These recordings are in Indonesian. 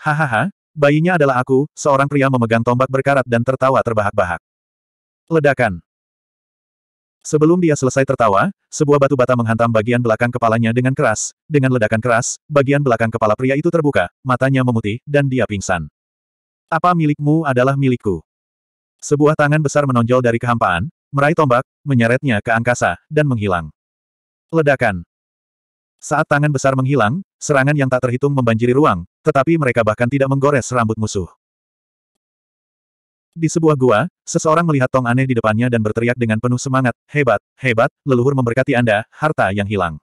Hahaha, bayinya adalah aku, seorang pria memegang tombak berkarat dan tertawa terbahak-bahak. Ledakan. Sebelum dia selesai tertawa, sebuah batu bata menghantam bagian belakang kepalanya dengan keras. Dengan ledakan keras, bagian belakang kepala pria itu terbuka, matanya memutih, dan dia pingsan. Apa milikmu adalah milikku. Sebuah tangan besar menonjol dari kehampaan, meraih tombak, menyeretnya ke angkasa, dan menghilang. Ledakan. Saat tangan besar menghilang, serangan yang tak terhitung membanjiri ruang, tetapi mereka bahkan tidak menggores rambut musuh. Di sebuah gua, seseorang melihat tong aneh di depannya dan berteriak dengan penuh semangat, hebat, hebat, leluhur memberkati Anda, harta yang hilang.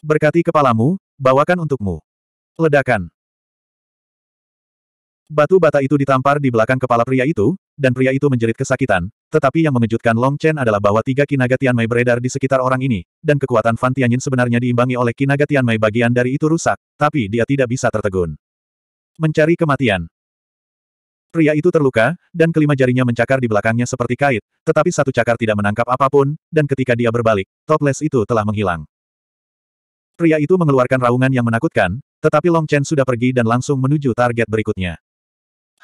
Berkati kepalamu, bawakan untukmu. Ledakan. Batu bata itu ditampar di belakang kepala pria itu, dan pria itu menjerit kesakitan, tetapi yang mengejutkan Long Chen adalah bahwa tiga kinaga Tianmei beredar di sekitar orang ini, dan kekuatan Fan Tianyin sebenarnya diimbangi oleh kinaga Tianmei bagian dari itu rusak, tapi dia tidak bisa tertegun. Mencari kematian. Pria itu terluka, dan kelima jarinya mencakar di belakangnya seperti kait, tetapi satu cakar tidak menangkap apapun, dan ketika dia berbalik, toples itu telah menghilang. Pria itu mengeluarkan raungan yang menakutkan, tetapi Long Chen sudah pergi dan langsung menuju target berikutnya.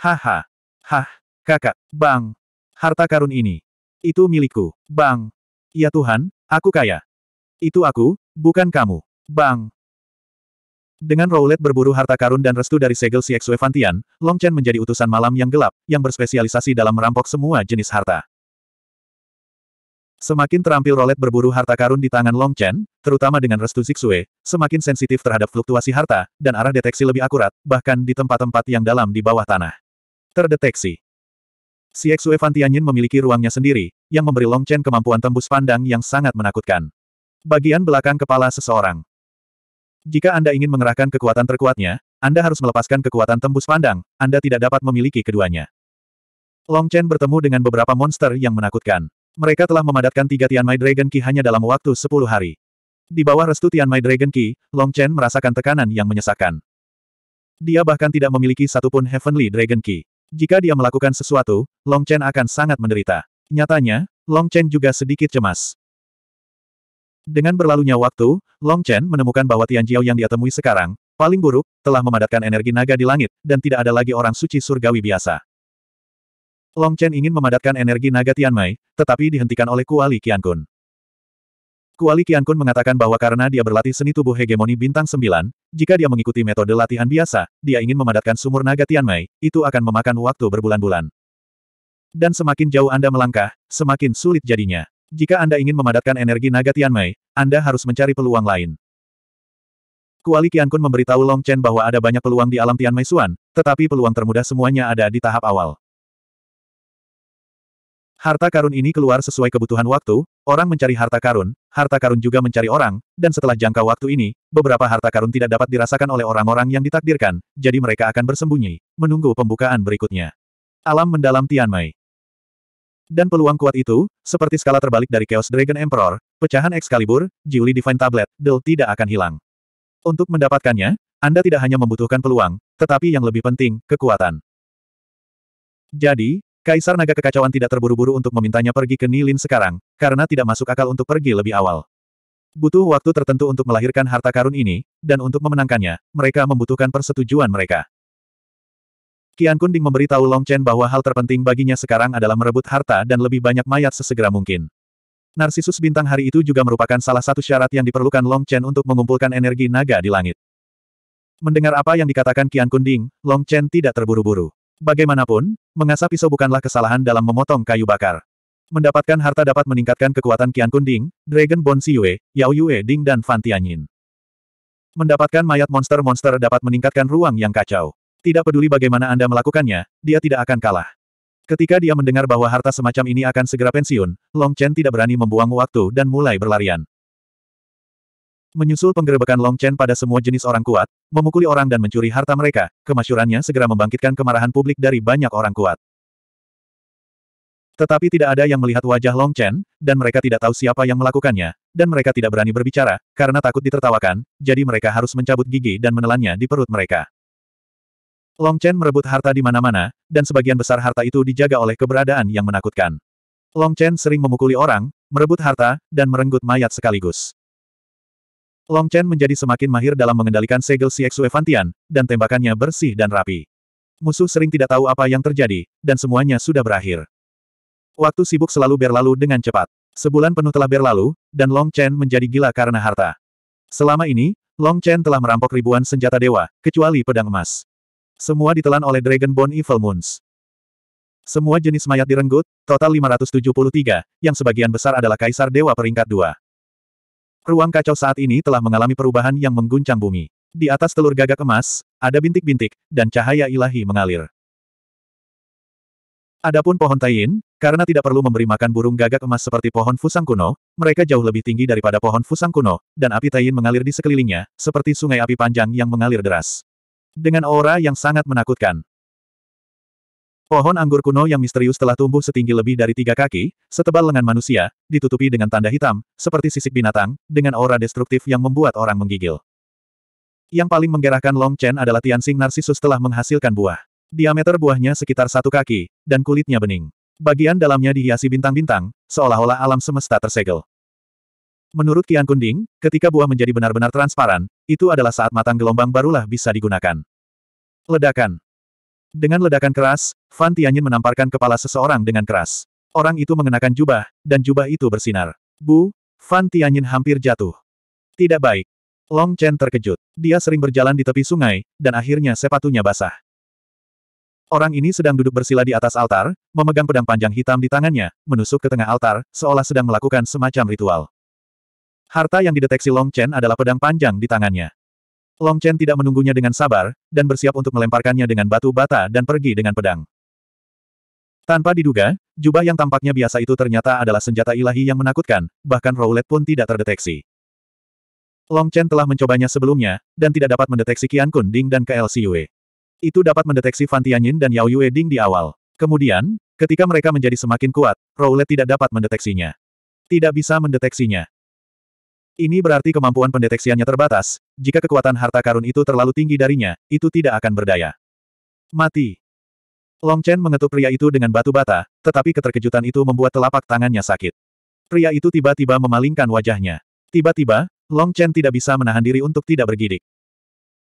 Haha. Hah, kakak, bang, Harta karun ini. Itu milikku. Bang. Ya Tuhan, aku kaya. Itu aku, bukan kamu. Bang. Dengan roulette berburu harta karun dan restu dari segel si Long Chen menjadi utusan malam yang gelap, yang berspesialisasi dalam merampok semua jenis harta. Semakin terampil roulette berburu harta karun di tangan Long Chen, terutama dengan restu Zixue, semakin sensitif terhadap fluktuasi harta, dan arah deteksi lebih akurat, bahkan di tempat-tempat yang dalam di bawah tanah. Terdeteksi. Si Xue Fan memiliki ruangnya sendiri, yang memberi Long Chen kemampuan tembus pandang yang sangat menakutkan. Bagian belakang kepala seseorang. Jika Anda ingin mengerahkan kekuatan terkuatnya, Anda harus melepaskan kekuatan tembus pandang, Anda tidak dapat memiliki keduanya. Long Chen bertemu dengan beberapa monster yang menakutkan. Mereka telah memadatkan tiga Tian Mai Dragon Ki hanya dalam waktu 10 hari. Di bawah restu Tian Mai Dragon Ki, Long Chen merasakan tekanan yang menyesakkan. Dia bahkan tidak memiliki satupun Heavenly Dragon Ki. Jika dia melakukan sesuatu, Long Chen akan sangat menderita. Nyatanya, Long Chen juga sedikit cemas. Dengan berlalunya waktu, Long Chen menemukan bahwa Tian Jiao yang dia temui sekarang, paling buruk, telah memadatkan energi naga di langit, dan tidak ada lagi orang suci surgawi biasa. Long Chen ingin memadatkan energi naga Tian Mai, tetapi dihentikan oleh Kuali Qiankun. Kuali Qiankun mengatakan bahwa karena dia berlatih seni tubuh hegemoni bintang sembilan, jika dia mengikuti metode latihan biasa, dia ingin memadatkan sumur naga Tianmei, itu akan memakan waktu berbulan-bulan. Dan semakin jauh Anda melangkah, semakin sulit jadinya. Jika Anda ingin memadatkan energi naga Tianmei, Anda harus mencari peluang lain. Kuali Qiankun memberitahu Long Chen bahwa ada banyak peluang di alam Tianmei Suan, tetapi peluang termudah semuanya ada di tahap awal. Harta karun ini keluar sesuai kebutuhan waktu, orang mencari harta karun, harta karun juga mencari orang, dan setelah jangka waktu ini, beberapa harta karun tidak dapat dirasakan oleh orang-orang yang ditakdirkan, jadi mereka akan bersembunyi, menunggu pembukaan berikutnya. Alam mendalam Tianmei. Dan peluang kuat itu, seperti skala terbalik dari Chaos Dragon Emperor, pecahan Excalibur, Jiuli Divine Tablet, Del tidak akan hilang. Untuk mendapatkannya, Anda tidak hanya membutuhkan peluang, tetapi yang lebih penting, kekuatan. Jadi, Kaisar Naga Kekacauan tidak terburu-buru untuk memintanya pergi ke Nilin sekarang, karena tidak masuk akal untuk pergi lebih awal. Butuh waktu tertentu untuk melahirkan harta karun ini, dan untuk memenangkannya, mereka membutuhkan persetujuan mereka. Qian Kunding memberitahu Long Chen bahwa hal terpenting baginya sekarang adalah merebut harta dan lebih banyak mayat sesegera mungkin. Narsisus bintang hari itu juga merupakan salah satu syarat yang diperlukan Long Chen untuk mengumpulkan energi naga di langit. Mendengar apa yang dikatakan Qian Kunding, Long Chen tidak terburu-buru. Bagaimanapun, mengasah pisau bukanlah kesalahan dalam memotong kayu bakar. Mendapatkan harta dapat meningkatkan kekuatan Qian Kunding, Dragon Bone Siyue, Yao Yue Ding dan Fan Tianyin. Mendapatkan mayat monster-monster dapat meningkatkan ruang yang kacau. Tidak peduli bagaimana Anda melakukannya, dia tidak akan kalah. Ketika dia mendengar bahwa harta semacam ini akan segera pensiun, Long Chen tidak berani membuang waktu dan mulai berlarian. Menyusul penggerebekan Long Chen pada semua jenis orang kuat, memukuli orang dan mencuri harta mereka, kemasyurannya segera membangkitkan kemarahan publik dari banyak orang kuat. Tetapi tidak ada yang melihat wajah Long Chen, dan mereka tidak tahu siapa yang melakukannya, dan mereka tidak berani berbicara, karena takut ditertawakan, jadi mereka harus mencabut gigi dan menelannya di perut mereka. Long Chen merebut harta di mana-mana, dan sebagian besar harta itu dijaga oleh keberadaan yang menakutkan. Long Chen sering memukuli orang, merebut harta, dan merenggut mayat sekaligus. Long Chen menjadi semakin mahir dalam mengendalikan segel si Fantian, dan tembakannya bersih dan rapi. Musuh sering tidak tahu apa yang terjadi, dan semuanya sudah berakhir. Waktu sibuk selalu berlalu dengan cepat. Sebulan penuh telah berlalu, dan Long Chen menjadi gila karena harta. Selama ini, Long Chen telah merampok ribuan senjata dewa, kecuali pedang emas. Semua ditelan oleh Dragonborn Evil Moons. Semua jenis mayat direnggut, total 573, yang sebagian besar adalah Kaisar Dewa peringkat 2. Ruang kacau saat ini telah mengalami perubahan yang mengguncang bumi. Di atas telur gagak emas, ada bintik-bintik, dan cahaya ilahi mengalir. Adapun pohon tayin, karena tidak perlu memberi makan burung gagak emas seperti pohon fusang kuno, mereka jauh lebih tinggi daripada pohon fusang kuno, dan api tayin mengalir di sekelilingnya, seperti sungai api panjang yang mengalir deras. Dengan aura yang sangat menakutkan, Pohon anggur kuno yang misterius telah tumbuh setinggi lebih dari tiga kaki, setebal lengan manusia, ditutupi dengan tanda hitam, seperti sisik binatang, dengan aura destruktif yang membuat orang menggigil. Yang paling menggerahkan Long Chen adalah Tianxing Narcissus telah menghasilkan buah. Diameter buahnya sekitar satu kaki, dan kulitnya bening. Bagian dalamnya dihiasi bintang-bintang, seolah-olah alam semesta tersegel. Menurut Kian Kunding, ketika buah menjadi benar-benar transparan, itu adalah saat matang gelombang barulah bisa digunakan. Ledakan dengan ledakan keras, Fan Tianyin menamparkan kepala seseorang dengan keras. Orang itu mengenakan jubah, dan jubah itu bersinar. Bu, Fan Tianyin hampir jatuh. Tidak baik. Long Chen terkejut. Dia sering berjalan di tepi sungai, dan akhirnya sepatunya basah. Orang ini sedang duduk bersila di atas altar, memegang pedang panjang hitam di tangannya, menusuk ke tengah altar, seolah sedang melakukan semacam ritual. Harta yang dideteksi Long Chen adalah pedang panjang di tangannya. Long Chen tidak menunggunya dengan sabar, dan bersiap untuk melemparkannya dengan batu bata dan pergi dengan pedang. Tanpa diduga, jubah yang tampaknya biasa itu ternyata adalah senjata ilahi yang menakutkan, bahkan Rowlet pun tidak terdeteksi. Long Chen telah mencobanya sebelumnya, dan tidak dapat mendeteksi Qian Kun Ding dan KLC Yue. Itu dapat mendeteksi Fan Tianyin dan Yao Yue Ding di awal. Kemudian, ketika mereka menjadi semakin kuat, Rowlet tidak dapat mendeteksinya. Tidak bisa mendeteksinya. Ini berarti kemampuan pendeteksiannya terbatas, jika kekuatan harta karun itu terlalu tinggi darinya, itu tidak akan berdaya. Mati. Long Chen mengetuk pria itu dengan batu bata, tetapi keterkejutan itu membuat telapak tangannya sakit. Pria itu tiba-tiba memalingkan wajahnya. Tiba-tiba, Long Chen tidak bisa menahan diri untuk tidak bergidik.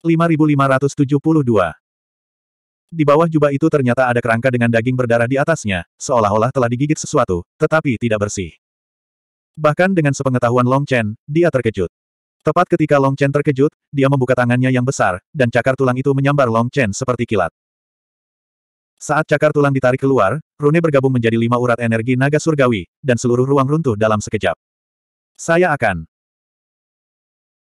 5572 Di bawah jubah itu ternyata ada kerangka dengan daging berdarah di atasnya, seolah-olah telah digigit sesuatu, tetapi tidak bersih. Bahkan dengan sepengetahuan Long Chen, dia terkejut. Tepat ketika Long Chen terkejut, dia membuka tangannya yang besar, dan cakar tulang itu menyambar Long Chen seperti kilat. Saat cakar tulang ditarik keluar, rune bergabung menjadi lima urat energi naga surgawi, dan seluruh ruang runtuh dalam sekejap. Saya akan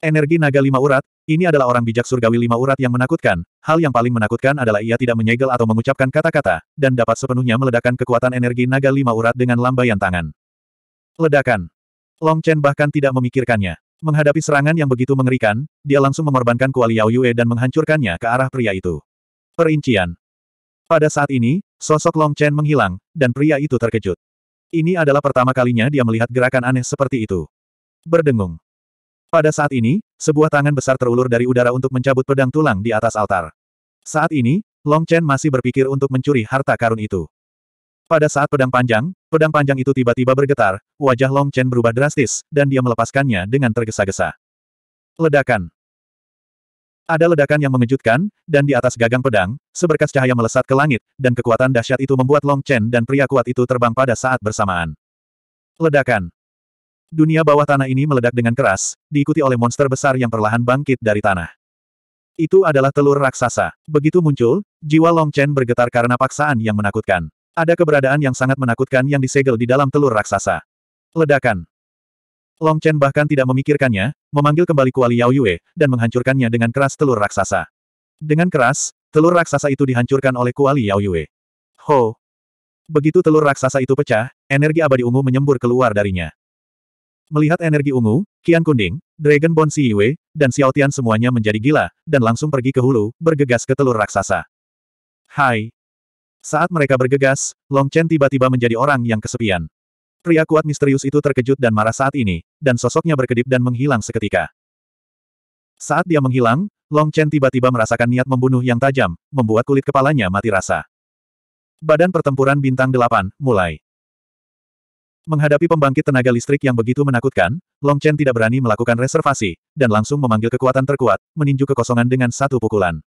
Energi naga lima urat, ini adalah orang bijak surgawi lima urat yang menakutkan. Hal yang paling menakutkan adalah ia tidak menyegel atau mengucapkan kata-kata, dan dapat sepenuhnya meledakkan kekuatan energi naga lima urat dengan lambaian tangan. Ledakan. Long Chen bahkan tidak memikirkannya. Menghadapi serangan yang begitu mengerikan, dia langsung mengorbankan kuali Yao Yue dan menghancurkannya ke arah pria itu. Perincian. Pada saat ini, sosok Long Chen menghilang, dan pria itu terkejut. Ini adalah pertama kalinya dia melihat gerakan aneh seperti itu. Berdengung. Pada saat ini, sebuah tangan besar terulur dari udara untuk mencabut pedang tulang di atas altar. Saat ini, Long Chen masih berpikir untuk mencuri harta karun itu. Pada saat pedang panjang, pedang panjang itu tiba-tiba bergetar, wajah Long Chen berubah drastis, dan dia melepaskannya dengan tergesa-gesa. Ledakan. Ada ledakan yang mengejutkan, dan di atas gagang pedang, seberkas cahaya melesat ke langit, dan kekuatan dahsyat itu membuat Long Chen dan pria kuat itu terbang pada saat bersamaan. Ledakan. Dunia bawah tanah ini meledak dengan keras, diikuti oleh monster besar yang perlahan bangkit dari tanah. Itu adalah telur raksasa. Begitu muncul, jiwa Long Chen bergetar karena paksaan yang menakutkan. Ada keberadaan yang sangat menakutkan yang disegel di dalam telur raksasa. Ledakan. Long Chen bahkan tidak memikirkannya, memanggil kembali kuali Yao Yue, dan menghancurkannya dengan keras telur raksasa. Dengan keras, telur raksasa itu dihancurkan oleh kuali Yao Yue. Ho! Begitu telur raksasa itu pecah, energi abadi ungu menyembur keluar darinya. Melihat energi ungu, Kian Kunding, Dragon Bon Si Yue, dan Xiao Tian semuanya menjadi gila, dan langsung pergi ke hulu, bergegas ke telur raksasa. Hai! Saat mereka bergegas, Long Chen tiba-tiba menjadi orang yang kesepian. Pria kuat misterius itu terkejut dan marah saat ini, dan sosoknya berkedip dan menghilang seketika. Saat dia menghilang, Long Chen tiba-tiba merasakan niat membunuh yang tajam, membuat kulit kepalanya mati rasa. Badan pertempuran bintang delapan, mulai. Menghadapi pembangkit tenaga listrik yang begitu menakutkan, Long Chen tidak berani melakukan reservasi, dan langsung memanggil kekuatan terkuat, meninju kekosongan dengan satu pukulan.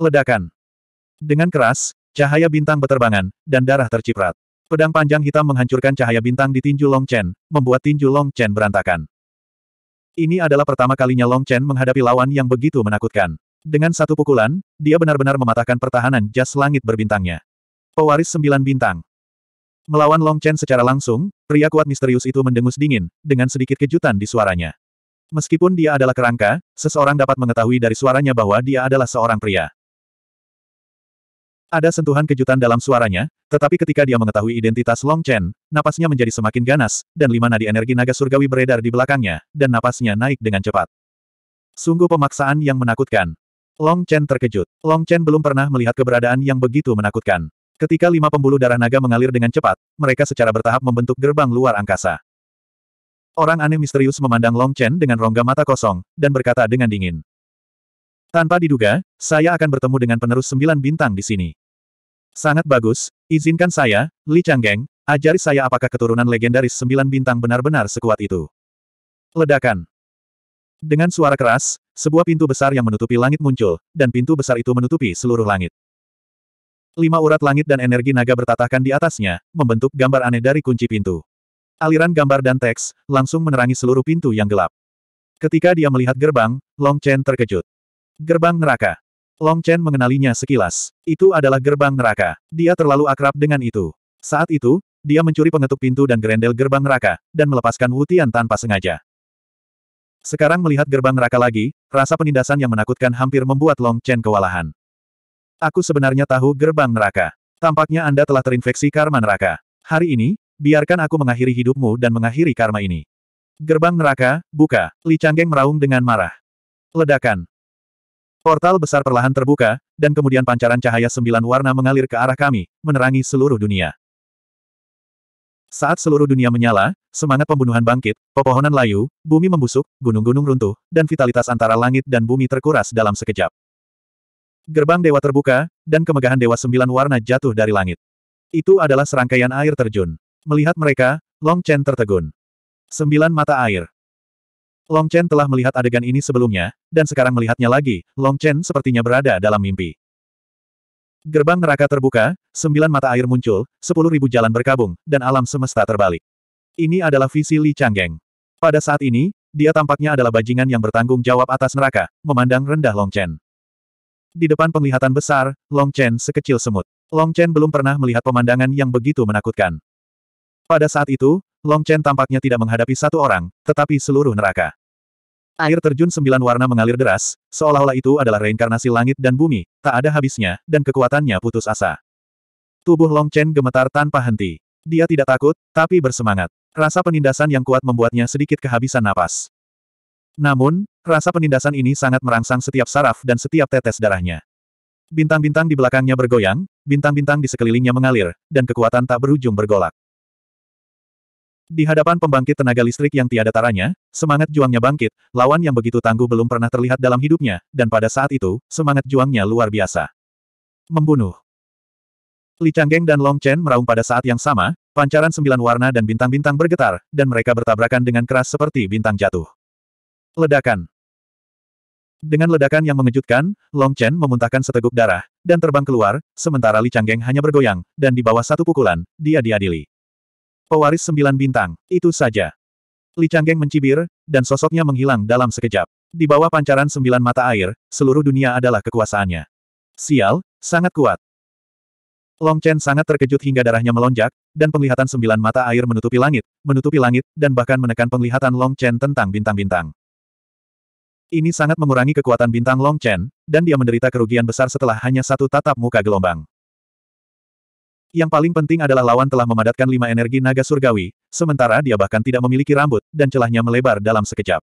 Ledakan. Dengan keras, Cahaya bintang beterbangan, dan darah terciprat. Pedang panjang hitam menghancurkan cahaya bintang di tinju Long Chen, membuat tinju Long Chen berantakan. Ini adalah pertama kalinya Long Chen menghadapi lawan yang begitu menakutkan. Dengan satu pukulan, dia benar-benar mematahkan pertahanan jas langit berbintangnya. Pewaris sembilan bintang. Melawan Long Chen secara langsung, pria kuat misterius itu mendengus dingin, dengan sedikit kejutan di suaranya. Meskipun dia adalah kerangka, seseorang dapat mengetahui dari suaranya bahwa dia adalah seorang pria. Ada sentuhan kejutan dalam suaranya, tetapi ketika dia mengetahui identitas Long Chen, napasnya menjadi semakin ganas, dan lima nadi energi naga surgawi beredar di belakangnya, dan napasnya naik dengan cepat. Sungguh pemaksaan yang menakutkan. Long Chen terkejut. Long Chen belum pernah melihat keberadaan yang begitu menakutkan. Ketika lima pembuluh darah naga mengalir dengan cepat, mereka secara bertahap membentuk gerbang luar angkasa. Orang aneh misterius memandang Long Chen dengan rongga mata kosong, dan berkata dengan dingin. Tanpa diduga, saya akan bertemu dengan penerus sembilan bintang di sini. Sangat bagus, izinkan saya, Li Changgeng, ajari saya apakah keturunan legendaris sembilan bintang benar-benar sekuat itu. Ledakan. Dengan suara keras, sebuah pintu besar yang menutupi langit muncul, dan pintu besar itu menutupi seluruh langit. Lima urat langit dan energi naga bertatahkan di atasnya, membentuk gambar aneh dari kunci pintu. Aliran gambar dan teks, langsung menerangi seluruh pintu yang gelap. Ketika dia melihat gerbang, Long Chen terkejut. Gerbang neraka. Long Chen mengenalinya sekilas. Itu adalah gerbang neraka. Dia terlalu akrab dengan itu. Saat itu, dia mencuri pengetuk pintu dan gerendel gerbang neraka, dan melepaskan Wutian tanpa sengaja. Sekarang melihat gerbang neraka lagi, rasa penindasan yang menakutkan hampir membuat Long Chen kewalahan. Aku sebenarnya tahu gerbang neraka. Tampaknya Anda telah terinfeksi karma neraka. Hari ini, biarkan aku mengakhiri hidupmu dan mengakhiri karma ini. Gerbang neraka, buka. Li Changgeng meraung dengan marah. Ledakan. Portal besar perlahan terbuka, dan kemudian pancaran cahaya sembilan warna mengalir ke arah kami, menerangi seluruh dunia. Saat seluruh dunia menyala, semangat pembunuhan bangkit, pepohonan layu, bumi membusuk, gunung-gunung runtuh, dan vitalitas antara langit dan bumi terkuras dalam sekejap. Gerbang dewa terbuka, dan kemegahan dewa sembilan warna jatuh dari langit. Itu adalah serangkaian air terjun. Melihat mereka, Long Chen tertegun. Sembilan mata air. Long Chen telah melihat adegan ini sebelumnya, dan sekarang melihatnya lagi, Long Chen sepertinya berada dalam mimpi. Gerbang neraka terbuka, sembilan mata air muncul, sepuluh ribu jalan berkabung, dan alam semesta terbalik. Ini adalah visi Li Changgeng. Pada saat ini, dia tampaknya adalah bajingan yang bertanggung jawab atas neraka, memandang rendah Long Chen. Di depan penglihatan besar, Long Chen sekecil semut. Long Chen belum pernah melihat pemandangan yang begitu menakutkan. Pada saat itu, Long Chen tampaknya tidak menghadapi satu orang, tetapi seluruh neraka. Air terjun sembilan warna mengalir deras, seolah-olah itu adalah reinkarnasi langit dan bumi, tak ada habisnya, dan kekuatannya putus asa. Tubuh Long Chen gemetar tanpa henti. Dia tidak takut, tapi bersemangat. Rasa penindasan yang kuat membuatnya sedikit kehabisan napas. Namun, rasa penindasan ini sangat merangsang setiap saraf dan setiap tetes darahnya. Bintang-bintang di belakangnya bergoyang, bintang-bintang di sekelilingnya mengalir, dan kekuatan tak berujung bergolak. Di hadapan pembangkit tenaga listrik yang tiada taranya, semangat juangnya bangkit, lawan yang begitu tangguh belum pernah terlihat dalam hidupnya, dan pada saat itu, semangat juangnya luar biasa. Membunuh. Li Changgeng dan Long Chen meraung pada saat yang sama, pancaran sembilan warna dan bintang-bintang bergetar, dan mereka bertabrakan dengan keras seperti bintang jatuh. Ledakan. Dengan ledakan yang mengejutkan, Long Chen memuntahkan seteguk darah, dan terbang keluar, sementara Li Changgeng hanya bergoyang, dan di bawah satu pukulan, dia diadili. Pewaris sembilan bintang, itu saja. Li Changgeng mencibir, dan sosoknya menghilang dalam sekejap. Di bawah pancaran sembilan mata air, seluruh dunia adalah kekuasaannya. Sial, sangat kuat. Long Chen sangat terkejut hingga darahnya melonjak, dan penglihatan sembilan mata air menutupi langit, menutupi langit, dan bahkan menekan penglihatan Long Chen tentang bintang-bintang. Ini sangat mengurangi kekuatan bintang Long Chen, dan dia menderita kerugian besar setelah hanya satu tatap muka gelombang. Yang paling penting adalah lawan telah memadatkan lima energi naga surgawi, sementara dia bahkan tidak memiliki rambut, dan celahnya melebar dalam sekejap.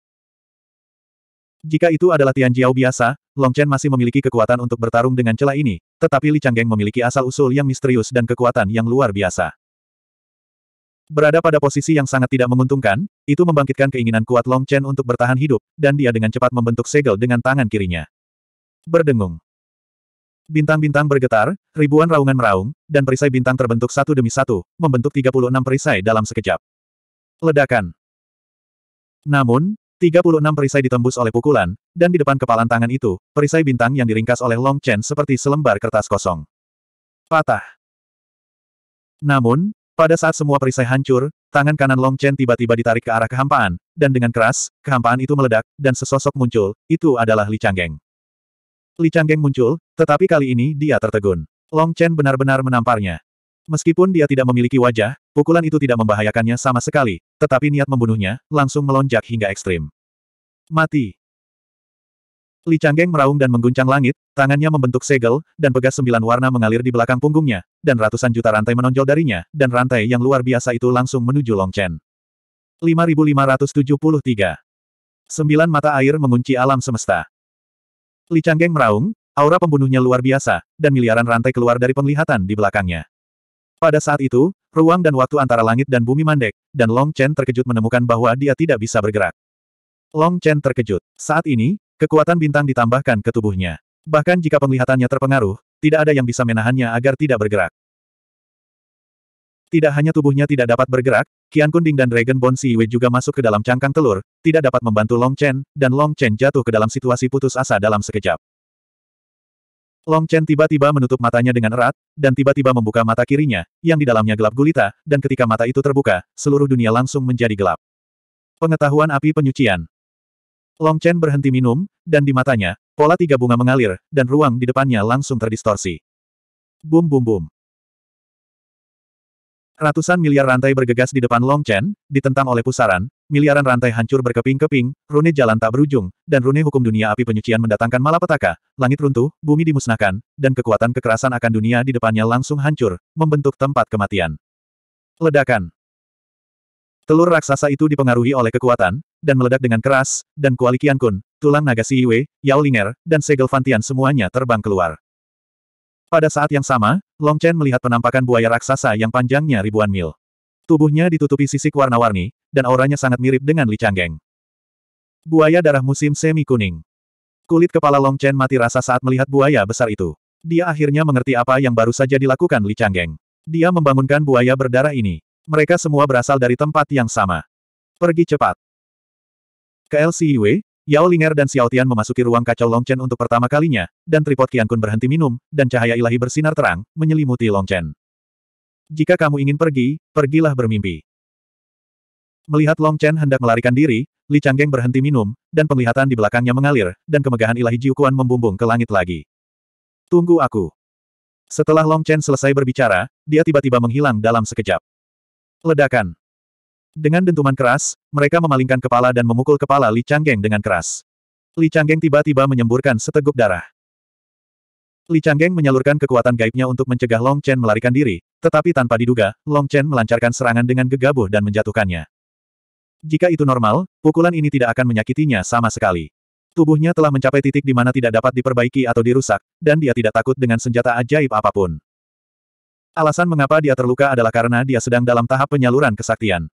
Jika itu adalah Tian Jiao biasa, Long Chen masih memiliki kekuatan untuk bertarung dengan celah ini, tetapi Li Changgeng memiliki asal-usul yang misterius dan kekuatan yang luar biasa. Berada pada posisi yang sangat tidak menguntungkan, itu membangkitkan keinginan kuat Long Chen untuk bertahan hidup, dan dia dengan cepat membentuk segel dengan tangan kirinya. Berdengung. Bintang-bintang bergetar, ribuan raungan meraung, dan perisai bintang terbentuk satu demi satu, membentuk 36 perisai dalam sekejap. Ledakan. Namun, 36 perisai ditembus oleh pukulan, dan di depan kepalan tangan itu, perisai bintang yang diringkas oleh Long Chen seperti selembar kertas kosong. Patah. Namun, pada saat semua perisai hancur, tangan kanan Long Chen tiba-tiba ditarik ke arah kehampaan, dan dengan keras, kehampaan itu meledak, dan sesosok muncul, itu adalah Li Changgeng. Li Changgeng muncul, tetapi kali ini dia tertegun. Long Chen benar-benar menamparnya. Meskipun dia tidak memiliki wajah, pukulan itu tidak membahayakannya sama sekali, tetapi niat membunuhnya, langsung melonjak hingga ekstrim. Mati. Li Changgeng meraung dan mengguncang langit, tangannya membentuk segel, dan pegas sembilan warna mengalir di belakang punggungnya, dan ratusan juta rantai menonjol darinya, dan rantai yang luar biasa itu langsung menuju Long Chen. 5573 Sembilan mata air mengunci alam semesta. Li Changgeng meraung, aura pembunuhnya luar biasa, dan miliaran rantai keluar dari penglihatan di belakangnya. Pada saat itu, ruang dan waktu antara langit dan bumi mandek, dan Long Chen terkejut menemukan bahwa dia tidak bisa bergerak. Long Chen terkejut. Saat ini, kekuatan bintang ditambahkan ke tubuhnya. Bahkan jika penglihatannya terpengaruh, tidak ada yang bisa menahannya agar tidak bergerak. Tidak hanya tubuhnya tidak dapat bergerak, Qian Kunding dan Dragon Bone Wei juga masuk ke dalam cangkang telur, tidak dapat membantu Long Chen, dan Long Chen jatuh ke dalam situasi putus asa dalam sekejap. Long Chen tiba-tiba menutup matanya dengan erat, dan tiba-tiba membuka mata kirinya, yang di dalamnya gelap gulita, dan ketika mata itu terbuka, seluruh dunia langsung menjadi gelap. Pengetahuan api penyucian. Long Chen berhenti minum, dan di matanya, pola tiga bunga mengalir, dan ruang di depannya langsung terdistorsi. Bum bum bum. Ratusan miliar rantai bergegas di depan Long Chen, ditentang oleh pusaran, miliaran rantai hancur berkeping-keping, rune jalan tak berujung, dan rune hukum dunia api penyucian mendatangkan malapetaka, langit runtuh, bumi dimusnahkan, dan kekuatan kekerasan akan dunia di depannya langsung hancur, membentuk tempat kematian. Ledakan Telur raksasa itu dipengaruhi oleh kekuatan, dan meledak dengan keras, dan kuali Qian Kun, tulang naga Siwe, Yao Linger, dan segel Fantian semuanya terbang keluar. Pada saat yang sama, Long Chen melihat penampakan buaya raksasa yang panjangnya ribuan mil. Tubuhnya ditutupi sisik warna-warni, dan auranya sangat mirip dengan Li Changgeng. Buaya darah musim semi kuning. Kulit kepala Long Chen mati rasa saat melihat buaya besar itu. Dia akhirnya mengerti apa yang baru saja dilakukan Li Changgeng. Dia membangunkan buaya berdarah ini. Mereka semua berasal dari tempat yang sama. Pergi cepat. Ke Yao Linger dan Xiao Tian memasuki ruang kacau Long Chen untuk pertama kalinya, dan tripod Kun berhenti minum, dan cahaya ilahi bersinar terang, menyelimuti Long Chen. Jika kamu ingin pergi, pergilah bermimpi. Melihat Long Chen hendak melarikan diri, Li Changgeng berhenti minum, dan penglihatan di belakangnya mengalir, dan kemegahan ilahi Jiukuan membumbung ke langit lagi. Tunggu aku. Setelah Long Chen selesai berbicara, dia tiba-tiba menghilang dalam sekejap. Ledakan. Dengan dentuman keras, mereka memalingkan kepala dan memukul kepala Li Changgeng dengan keras. Li Changgeng tiba-tiba menyemburkan seteguk darah. Li Changgeng menyalurkan kekuatan gaibnya untuk mencegah Long Chen melarikan diri, tetapi tanpa diduga, Long Chen melancarkan serangan dengan gegabah dan menjatuhkannya. Jika itu normal, pukulan ini tidak akan menyakitinya sama sekali. Tubuhnya telah mencapai titik di mana tidak dapat diperbaiki atau dirusak, dan dia tidak takut dengan senjata ajaib apapun. Alasan mengapa dia terluka adalah karena dia sedang dalam tahap penyaluran kesaktian.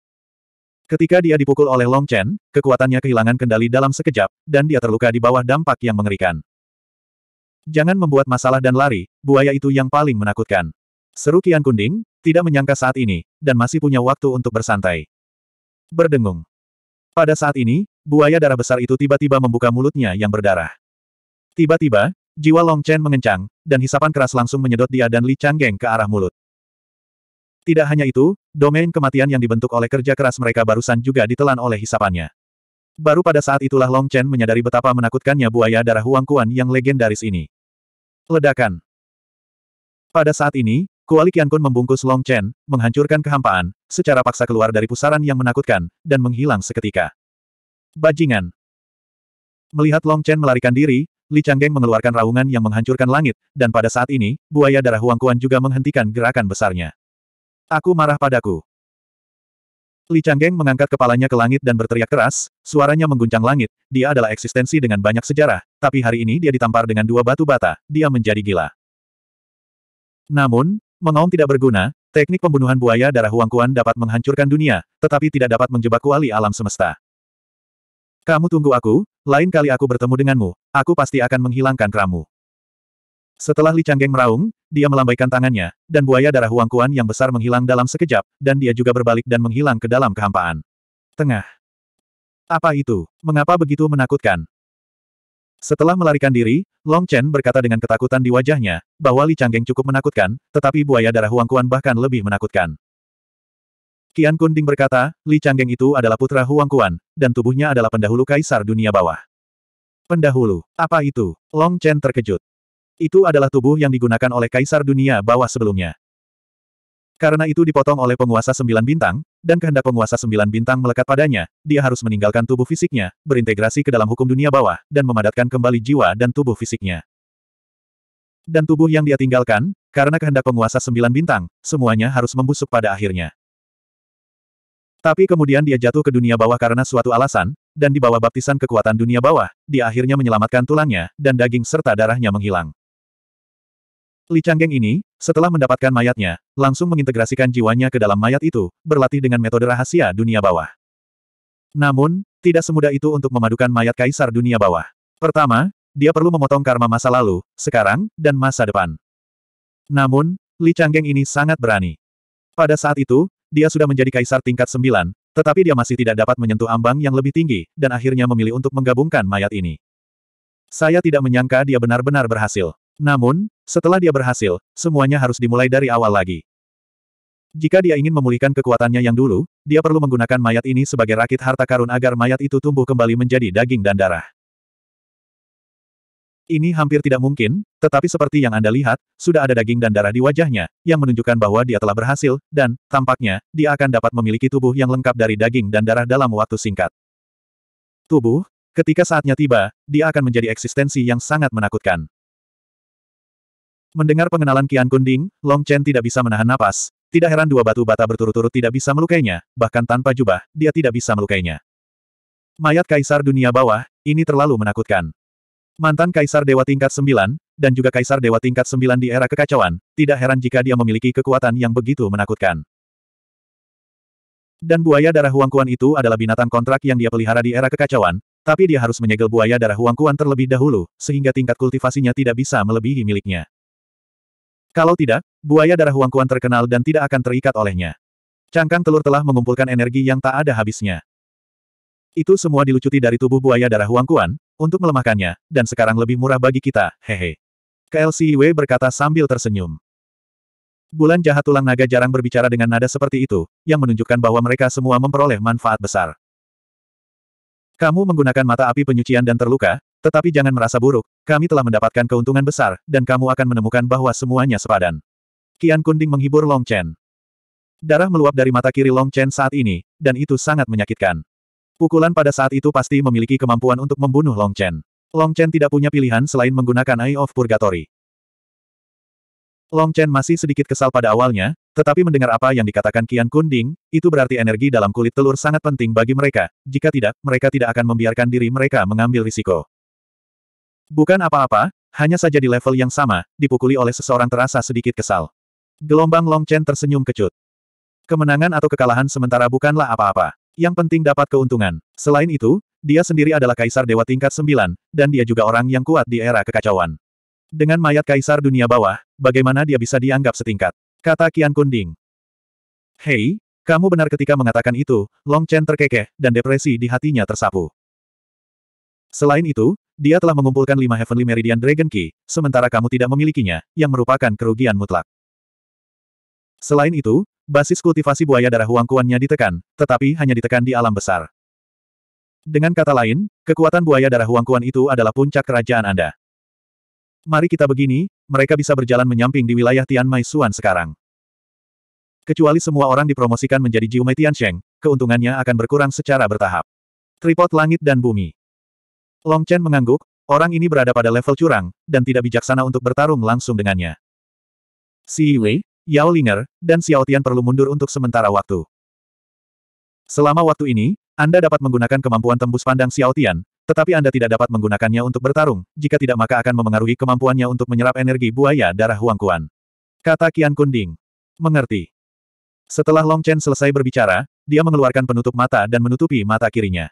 Ketika dia dipukul oleh Long Chen, kekuatannya kehilangan kendali dalam sekejap, dan dia terluka di bawah dampak yang mengerikan. Jangan membuat masalah dan lari, buaya itu yang paling menakutkan. Seru Kian Kunding, tidak menyangka saat ini, dan masih punya waktu untuk bersantai. Berdengung. Pada saat ini, buaya darah besar itu tiba-tiba membuka mulutnya yang berdarah. Tiba-tiba, jiwa Long Chen mengencang, dan hisapan keras langsung menyedot dia dan Li Changgeng ke arah mulut. Tidak hanya itu, domain kematian yang dibentuk oleh kerja keras mereka barusan juga ditelan oleh hisapannya. Baru pada saat itulah Long Chen menyadari betapa menakutkannya buaya darah Huang Kuan yang legendaris ini. Ledakan Pada saat ini, Kuali Kun membungkus Long Chen, menghancurkan kehampaan, secara paksa keluar dari pusaran yang menakutkan, dan menghilang seketika. Bajingan Melihat Long Chen melarikan diri, Li Changgeng mengeluarkan raungan yang menghancurkan langit, dan pada saat ini, buaya darah Huang Kuan juga menghentikan gerakan besarnya. Aku marah padaku. Li Changgeng mengangkat kepalanya ke langit dan berteriak keras, suaranya mengguncang langit, dia adalah eksistensi dengan banyak sejarah, tapi hari ini dia ditampar dengan dua batu bata, dia menjadi gila. Namun, mengaum tidak berguna, teknik pembunuhan buaya darah Huang Kuan dapat menghancurkan dunia, tetapi tidak dapat menjebak kuali alam semesta. Kamu tunggu aku, lain kali aku bertemu denganmu, aku pasti akan menghilangkan keramu. Setelah Li Changgeng meraung, dia melambaikan tangannya, dan buaya darah Huang Kuan yang besar menghilang dalam sekejap, dan dia juga berbalik dan menghilang ke dalam kehampaan. Tengah. Apa itu? Mengapa begitu menakutkan? Setelah melarikan diri, Long Chen berkata dengan ketakutan di wajahnya, bahwa Li Changgeng cukup menakutkan, tetapi buaya darah Huang Kuan bahkan lebih menakutkan. Qian Kunding berkata, Li Changgeng itu adalah putra Huang Kuan, dan tubuhnya adalah pendahulu kaisar dunia bawah. Pendahulu, apa itu? Long Chen terkejut. Itu adalah tubuh yang digunakan oleh Kaisar Dunia Bawah sebelumnya. Karena itu dipotong oleh penguasa sembilan bintang, dan kehendak penguasa sembilan bintang melekat padanya, dia harus meninggalkan tubuh fisiknya, berintegrasi ke dalam hukum dunia bawah, dan memadatkan kembali jiwa dan tubuh fisiknya. Dan tubuh yang dia tinggalkan, karena kehendak penguasa sembilan bintang, semuanya harus membusuk pada akhirnya. Tapi kemudian dia jatuh ke dunia bawah karena suatu alasan, dan di bawah baptisan kekuatan dunia bawah, dia akhirnya menyelamatkan tulangnya, dan daging serta darahnya menghilang. Li Changgeng ini, setelah mendapatkan mayatnya, langsung mengintegrasikan jiwanya ke dalam mayat itu, berlatih dengan metode rahasia dunia bawah. Namun, tidak semudah itu untuk memadukan mayat kaisar dunia bawah. Pertama, dia perlu memotong karma masa lalu, sekarang, dan masa depan. Namun, Li Changgeng ini sangat berani. Pada saat itu, dia sudah menjadi kaisar tingkat sembilan, tetapi dia masih tidak dapat menyentuh ambang yang lebih tinggi, dan akhirnya memilih untuk menggabungkan mayat ini. Saya tidak menyangka dia benar-benar berhasil. Namun, setelah dia berhasil, semuanya harus dimulai dari awal lagi. Jika dia ingin memulihkan kekuatannya yang dulu, dia perlu menggunakan mayat ini sebagai rakit harta karun agar mayat itu tumbuh kembali menjadi daging dan darah. Ini hampir tidak mungkin, tetapi seperti yang Anda lihat, sudah ada daging dan darah di wajahnya, yang menunjukkan bahwa dia telah berhasil, dan, tampaknya, dia akan dapat memiliki tubuh yang lengkap dari daging dan darah dalam waktu singkat. Tubuh, ketika saatnya tiba, dia akan menjadi eksistensi yang sangat menakutkan. Mendengar pengenalan Kian Kunding, Long Chen tidak bisa menahan napas. Tidak heran dua batu bata berturut-turut tidak bisa melukainya, bahkan tanpa jubah, dia tidak bisa melukainya. Mayat Kaisar Dunia Bawah, ini terlalu menakutkan. Mantan Kaisar Dewa tingkat 9, dan juga Kaisar Dewa tingkat 9 di era kekacauan, tidak heran jika dia memiliki kekuatan yang begitu menakutkan. Dan buaya darah Huangkuan itu adalah binatang kontrak yang dia pelihara di era kekacauan, tapi dia harus menyegel buaya darah Huangkuan terlebih dahulu, sehingga tingkat kultivasinya tidak bisa melebihi miliknya. Kalau tidak, buaya darah Huangkuan terkenal dan tidak akan terikat olehnya. Cangkang telur telah mengumpulkan energi yang tak ada habisnya. Itu semua dilucuti dari tubuh buaya darah Huangkuan, untuk melemahkannya, dan sekarang lebih murah bagi kita, hehe. KLCW berkata sambil tersenyum. Bulan jahat tulang naga jarang berbicara dengan nada seperti itu, yang menunjukkan bahwa mereka semua memperoleh manfaat besar. Kamu menggunakan mata api penyucian dan terluka, tetapi jangan merasa buruk, kami telah mendapatkan keuntungan besar, dan kamu akan menemukan bahwa semuanya sepadan. Kian Kunding menghibur Long Chen. Darah meluap dari mata kiri Long Chen saat ini, dan itu sangat menyakitkan. Pukulan pada saat itu pasti memiliki kemampuan untuk membunuh Long Chen. Long Chen tidak punya pilihan selain menggunakan Eye of Purgatory. Long Chen masih sedikit kesal pada awalnya, tetapi mendengar apa yang dikatakan Kian Kunding, itu berarti energi dalam kulit telur sangat penting bagi mereka, jika tidak, mereka tidak akan membiarkan diri mereka mengambil risiko. Bukan apa-apa, hanya saja di level yang sama, dipukuli oleh seseorang terasa sedikit kesal. Gelombang Long Chen tersenyum kecut. Kemenangan atau kekalahan sementara bukanlah apa-apa. Yang penting dapat keuntungan. Selain itu, dia sendiri adalah kaisar dewa tingkat Sembilan, dan dia juga orang yang kuat di era kekacauan. Dengan mayat kaisar dunia bawah, bagaimana dia bisa dianggap setingkat? Kata Kian Kunding. Hei, kamu benar ketika mengatakan itu, Long Chen terkekeh, dan depresi di hatinya tersapu. Selain itu, dia telah mengumpulkan lima Heavenly Meridian Dragon Key, sementara kamu tidak memilikinya, yang merupakan kerugian mutlak. Selain itu, basis kultivasi buaya darah Huangkuannya ditekan, tetapi hanya ditekan di alam besar. Dengan kata lain, kekuatan buaya darah Huangkuan itu adalah puncak kerajaan Anda. Mari kita begini, mereka bisa berjalan menyamping di wilayah Tian Mai Suan sekarang. Kecuali semua orang dipromosikan menjadi Jiumei Sheng, keuntungannya akan berkurang secara bertahap. Tripod langit dan bumi. Long Chen mengangguk, orang ini berada pada level curang, dan tidak bijaksana untuk bertarung langsung dengannya. Si Wei, Yao Linger, dan Xiao Tian perlu mundur untuk sementara waktu. Selama waktu ini, Anda dapat menggunakan kemampuan tembus pandang Xiao Tian, tetapi Anda tidak dapat menggunakannya untuk bertarung, jika tidak maka akan memengaruhi kemampuannya untuk menyerap energi buaya darah Huang Kuan. Kata Qian Kunding. Mengerti. Setelah Long Chen selesai berbicara, dia mengeluarkan penutup mata dan menutupi mata kirinya.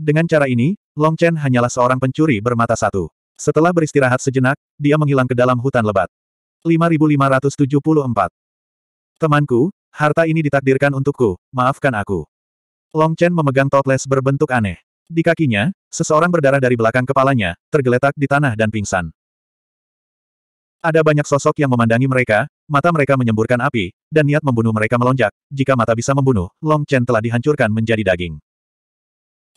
Dengan cara ini, Long Chen hanyalah seorang pencuri bermata satu. Setelah beristirahat sejenak, dia menghilang ke dalam hutan lebat. 5574. Temanku, harta ini ditakdirkan untukku, maafkan aku. Long Chen memegang toples berbentuk aneh. Di kakinya, seseorang berdarah dari belakang kepalanya, tergeletak di tanah dan pingsan. Ada banyak sosok yang memandangi mereka, mata mereka menyemburkan api, dan niat membunuh mereka melonjak. Jika mata bisa membunuh, Long Chen telah dihancurkan menjadi daging.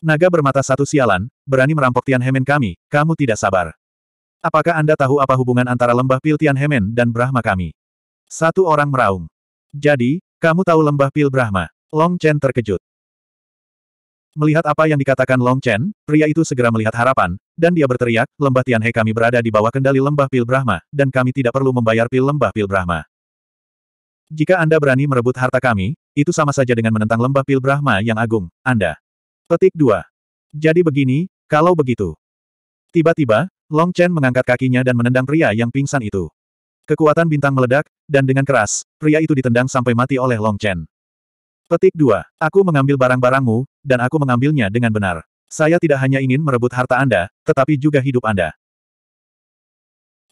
Naga bermata satu sialan, berani merampok Tian Hemen kami, kamu tidak sabar. Apakah Anda tahu apa hubungan antara lembah pil Tian Hemen dan Brahma kami? Satu orang meraung. Jadi, kamu tahu lembah pil Brahma? Long Chen terkejut. Melihat apa yang dikatakan Long Chen, pria itu segera melihat harapan, dan dia berteriak, lembah Tianhe kami berada di bawah kendali lembah pil Brahma, dan kami tidak perlu membayar pil lembah pil Brahma. Jika Anda berani merebut harta kami, itu sama saja dengan menentang lembah pil Brahma yang agung, Anda Petik 2. Jadi begini, kalau begitu. Tiba-tiba, Long Chen mengangkat kakinya dan menendang pria yang pingsan itu. Kekuatan bintang meledak, dan dengan keras, pria itu ditendang sampai mati oleh Long Chen. Petik 2. Aku mengambil barang-barangmu, dan aku mengambilnya dengan benar. Saya tidak hanya ingin merebut harta Anda, tetapi juga hidup Anda.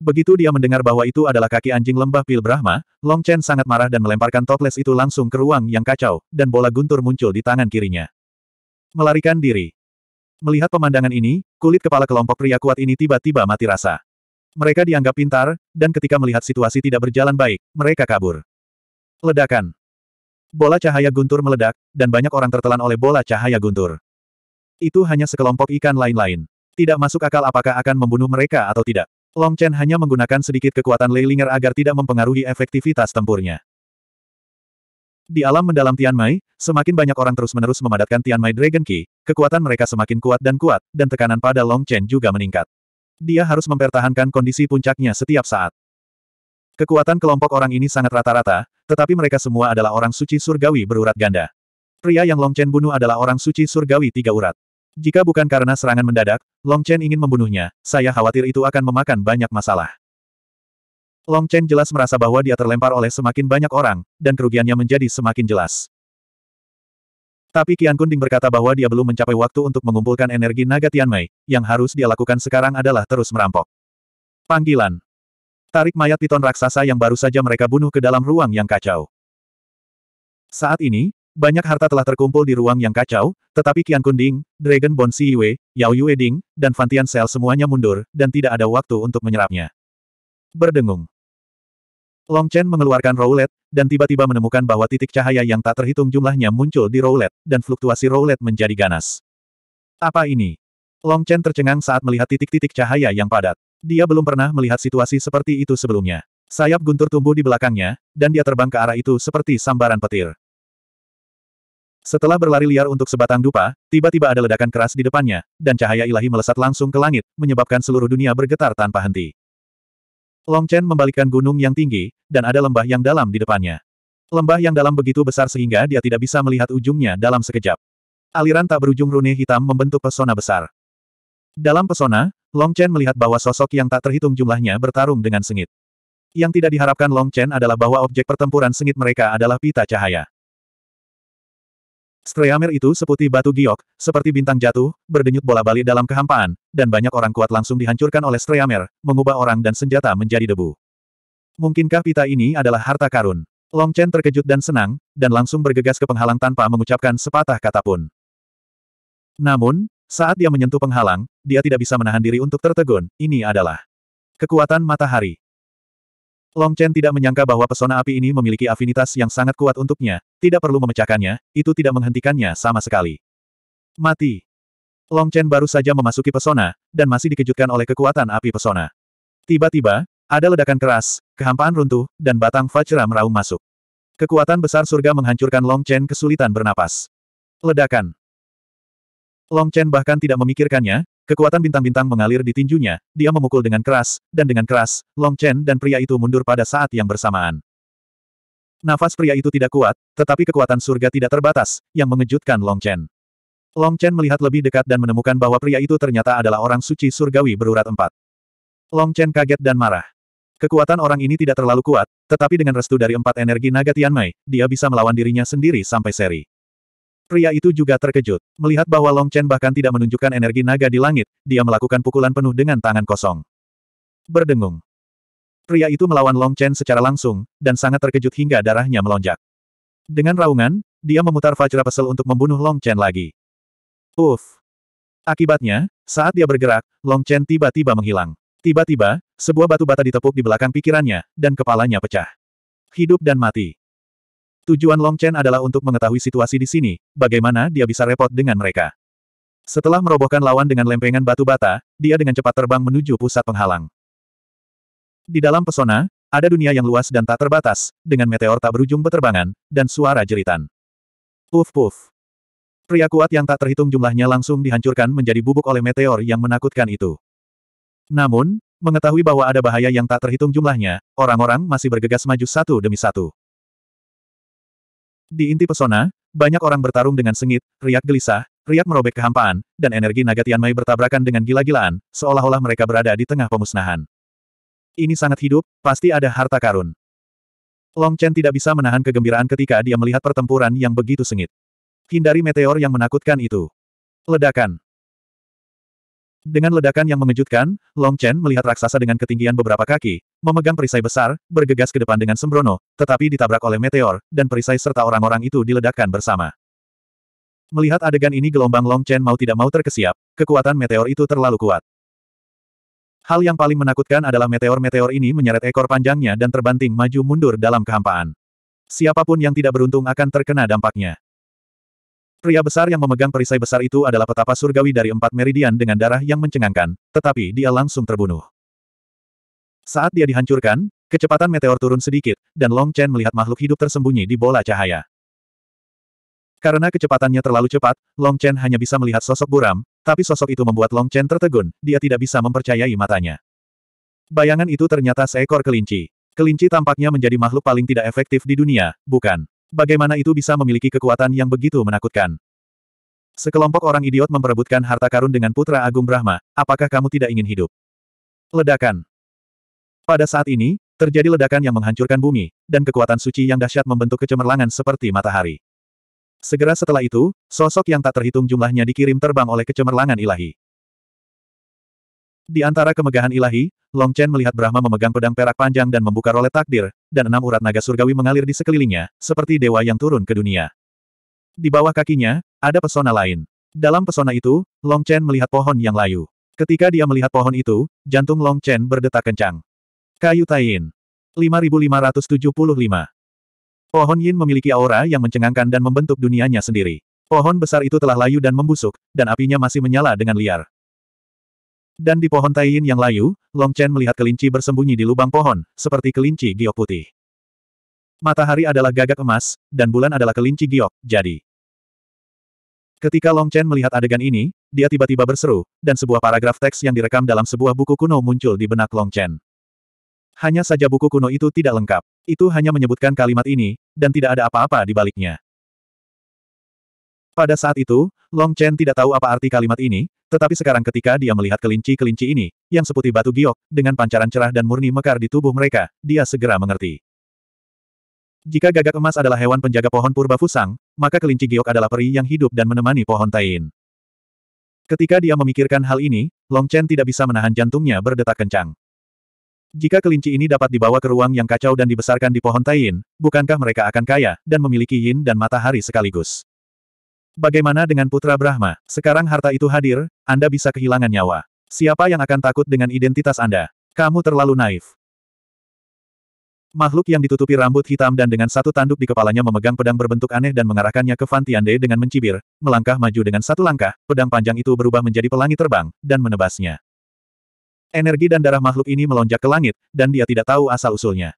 Begitu dia mendengar bahwa itu adalah kaki anjing lembah Pil Brahma, Long Chen sangat marah dan melemparkan toples itu langsung ke ruang yang kacau, dan bola guntur muncul di tangan kirinya. Melarikan diri. Melihat pemandangan ini, kulit kepala kelompok pria kuat ini tiba-tiba mati rasa. Mereka dianggap pintar, dan ketika melihat situasi tidak berjalan baik, mereka kabur. Ledakan. Bola cahaya guntur meledak, dan banyak orang tertelan oleh bola cahaya guntur. Itu hanya sekelompok ikan lain-lain. Tidak masuk akal apakah akan membunuh mereka atau tidak. Long Chen hanya menggunakan sedikit kekuatan Leilinger agar tidak mempengaruhi efektivitas tempurnya. Di alam mendalam Tianmai, semakin banyak orang terus-menerus memadatkan Tianmai Dragon Key, kekuatan mereka semakin kuat dan kuat, dan tekanan pada Long Chen juga meningkat. Dia harus mempertahankan kondisi puncaknya setiap saat. Kekuatan kelompok orang ini sangat rata-rata, tetapi mereka semua adalah orang suci surgawi berurat ganda. Pria yang Long Chen bunuh adalah orang suci surgawi tiga urat. Jika bukan karena serangan mendadak, Long Chen ingin membunuhnya, saya khawatir itu akan memakan banyak masalah. Long Chen jelas merasa bahwa dia terlempar oleh semakin banyak orang, dan kerugiannya menjadi semakin jelas. Tapi Qian Kunding berkata bahwa dia belum mencapai waktu untuk mengumpulkan energi naga Mei. yang harus dia lakukan sekarang adalah terus merampok. Panggilan. Tarik mayat piton raksasa yang baru saja mereka bunuh ke dalam ruang yang kacau. Saat ini, banyak harta telah terkumpul di ruang yang kacau, tetapi Qian Kunding, Dragon Bone Si Yue, Yao Yue Ding, dan Fantian Sel semuanya mundur, dan tidak ada waktu untuk menyerapnya. Berdengung. Long Chen mengeluarkan roulette, dan tiba-tiba menemukan bahwa titik cahaya yang tak terhitung jumlahnya muncul di roulette, dan fluktuasi roulette menjadi ganas. Apa ini? Long Chen tercengang saat melihat titik-titik cahaya yang padat. Dia belum pernah melihat situasi seperti itu sebelumnya. Sayap guntur tumbuh di belakangnya, dan dia terbang ke arah itu seperti sambaran petir. Setelah berlari liar untuk sebatang dupa, tiba-tiba ada ledakan keras di depannya, dan cahaya ilahi melesat langsung ke langit, menyebabkan seluruh dunia bergetar tanpa henti. Long Chen membalikkan gunung yang tinggi, dan ada lembah yang dalam di depannya. Lembah yang dalam begitu besar sehingga dia tidak bisa melihat ujungnya dalam sekejap. Aliran tak berujung rune hitam membentuk pesona besar. Dalam pesona, Long Chen melihat bahwa sosok yang tak terhitung jumlahnya bertarung dengan sengit. Yang tidak diharapkan Long Chen adalah bahwa objek pertempuran sengit mereka adalah pita cahaya. Streamer itu seputih batu giok, seperti bintang jatuh, berdenyut bola balik dalam kehampaan, dan banyak orang kuat langsung dihancurkan oleh Streamer, mengubah orang dan senjata menjadi debu. Mungkinkah pita ini adalah harta karun? Long Chen terkejut dan senang, dan langsung bergegas ke penghalang tanpa mengucapkan sepatah kata pun. Namun, saat dia menyentuh penghalang, dia tidak bisa menahan diri untuk tertegun, ini adalah kekuatan matahari. Long Chen tidak menyangka bahwa pesona api ini memiliki afinitas yang sangat kuat untuknya, tidak perlu memecahkannya, itu tidak menghentikannya sama sekali. Mati. Long Chen baru saja memasuki pesona, dan masih dikejutkan oleh kekuatan api pesona. Tiba-tiba, ada ledakan keras, kehampaan runtuh, dan batang Vajra meraung masuk. Kekuatan besar surga menghancurkan Long Chen kesulitan bernapas. Ledakan. Long Chen bahkan tidak memikirkannya, Kekuatan bintang-bintang mengalir di tinjunya, dia memukul dengan keras, dan dengan keras, Long Chen dan pria itu mundur pada saat yang bersamaan. Nafas pria itu tidak kuat, tetapi kekuatan surga tidak terbatas, yang mengejutkan Long Chen. Long Chen melihat lebih dekat dan menemukan bahwa pria itu ternyata adalah orang suci surgawi berurat empat. Long Chen kaget dan marah. Kekuatan orang ini tidak terlalu kuat, tetapi dengan restu dari empat energi naga Mei, dia bisa melawan dirinya sendiri sampai seri. Pria itu juga terkejut. Melihat bahwa Long Chen bahkan tidak menunjukkan energi naga di langit, dia melakukan pukulan penuh dengan tangan kosong. Berdengung. Pria itu melawan Long Chen secara langsung, dan sangat terkejut hingga darahnya melonjak. Dengan raungan, dia memutar Fajra Pesel untuk membunuh Long Chen lagi. Uff. Akibatnya, saat dia bergerak, Long Chen tiba-tiba menghilang. Tiba-tiba, sebuah batu bata ditepuk di belakang pikirannya, dan kepalanya pecah. Hidup dan mati. Tujuan Long Chen adalah untuk mengetahui situasi di sini, bagaimana dia bisa repot dengan mereka. Setelah merobohkan lawan dengan lempengan batu bata, dia dengan cepat terbang menuju pusat penghalang. Di dalam pesona, ada dunia yang luas dan tak terbatas, dengan meteor tak berujung beterbangan, dan suara jeritan. Puf puf. Pria kuat yang tak terhitung jumlahnya langsung dihancurkan menjadi bubuk oleh meteor yang menakutkan itu. Namun, mengetahui bahwa ada bahaya yang tak terhitung jumlahnya, orang-orang masih bergegas maju satu demi satu. Di inti pesona, banyak orang bertarung dengan sengit, riak gelisah, riak merobek kehampaan, dan energi naga Tianmai bertabrakan dengan gila-gilaan, seolah-olah mereka berada di tengah pemusnahan. Ini sangat hidup, pasti ada harta karun. Long Chen tidak bisa menahan kegembiraan ketika dia melihat pertempuran yang begitu sengit. Hindari meteor yang menakutkan itu. Ledakan. Dengan ledakan yang mengejutkan, Long Chen melihat raksasa dengan ketinggian beberapa kaki, memegang perisai besar, bergegas ke depan dengan sembrono, tetapi ditabrak oleh meteor, dan perisai serta orang-orang itu diledakkan bersama. Melihat adegan ini gelombang Long Chen mau tidak mau terkesiap, kekuatan meteor itu terlalu kuat. Hal yang paling menakutkan adalah meteor-meteor ini menyeret ekor panjangnya dan terbanting maju mundur dalam kehampaan. Siapapun yang tidak beruntung akan terkena dampaknya. Pria besar yang memegang perisai besar itu adalah petapa surgawi dari empat meridian dengan darah yang mencengangkan, tetapi dia langsung terbunuh. Saat dia dihancurkan, kecepatan meteor turun sedikit, dan Long Chen melihat makhluk hidup tersembunyi di bola cahaya. Karena kecepatannya terlalu cepat, Long Chen hanya bisa melihat sosok buram, tapi sosok itu membuat Long Chen tertegun, dia tidak bisa mempercayai matanya. Bayangan itu ternyata seekor kelinci. Kelinci tampaknya menjadi makhluk paling tidak efektif di dunia, bukan? Bagaimana itu bisa memiliki kekuatan yang begitu menakutkan? Sekelompok orang idiot memperebutkan harta karun dengan putra Agung Brahma, apakah kamu tidak ingin hidup? Ledakan. Pada saat ini, terjadi ledakan yang menghancurkan bumi, dan kekuatan suci yang dahsyat membentuk kecemerlangan seperti matahari. Segera setelah itu, sosok yang tak terhitung jumlahnya dikirim terbang oleh kecemerlangan ilahi. Di antara kemegahan ilahi, Long Chen melihat Brahma memegang pedang perak panjang dan membuka rolet takdir, dan enam urat naga surgawi mengalir di sekelilingnya, seperti dewa yang turun ke dunia. Di bawah kakinya, ada pesona lain. Dalam pesona itu, Long Chen melihat pohon yang layu. Ketika dia melihat pohon itu, jantung Long Chen berdetak kencang. Kayu Tain. 5575. Pohon Yin memiliki aura yang mencengangkan dan membentuk dunianya sendiri. Pohon besar itu telah layu dan membusuk, dan apinya masih menyala dengan liar. Dan di pohon taiin yang layu, Long Chen melihat kelinci bersembunyi di lubang pohon, seperti kelinci giok putih. Matahari adalah gagak emas, dan bulan adalah kelinci giok, jadi. Ketika Long Chen melihat adegan ini, dia tiba-tiba berseru, dan sebuah paragraf teks yang direkam dalam sebuah buku kuno muncul di benak Long Chen. Hanya saja buku kuno itu tidak lengkap. Itu hanya menyebutkan kalimat ini, dan tidak ada apa-apa di baliknya. Pada saat itu, Long Chen tidak tahu apa arti kalimat ini, tetapi sekarang ketika dia melihat kelinci-kelinci ini, yang seputih batu giok, dengan pancaran cerah dan murni mekar di tubuh mereka, dia segera mengerti. Jika gagak emas adalah hewan penjaga pohon purba fusang, maka kelinci giok adalah peri yang hidup dan menemani pohon tain. Ketika dia memikirkan hal ini, Long Chen tidak bisa menahan jantungnya berdetak kencang. Jika kelinci ini dapat dibawa ke ruang yang kacau dan dibesarkan di pohon tain, bukankah mereka akan kaya, dan memiliki yin dan matahari sekaligus? Bagaimana dengan Putra Brahma? Sekarang harta itu hadir, Anda bisa kehilangan nyawa. Siapa yang akan takut dengan identitas Anda? Kamu terlalu naif. Makhluk yang ditutupi rambut hitam dan dengan satu tanduk di kepalanya memegang pedang berbentuk aneh dan mengarahkannya ke Van dengan mencibir, melangkah maju dengan satu langkah, pedang panjang itu berubah menjadi pelangi terbang, dan menebasnya. Energi dan darah makhluk ini melonjak ke langit, dan dia tidak tahu asal-usulnya.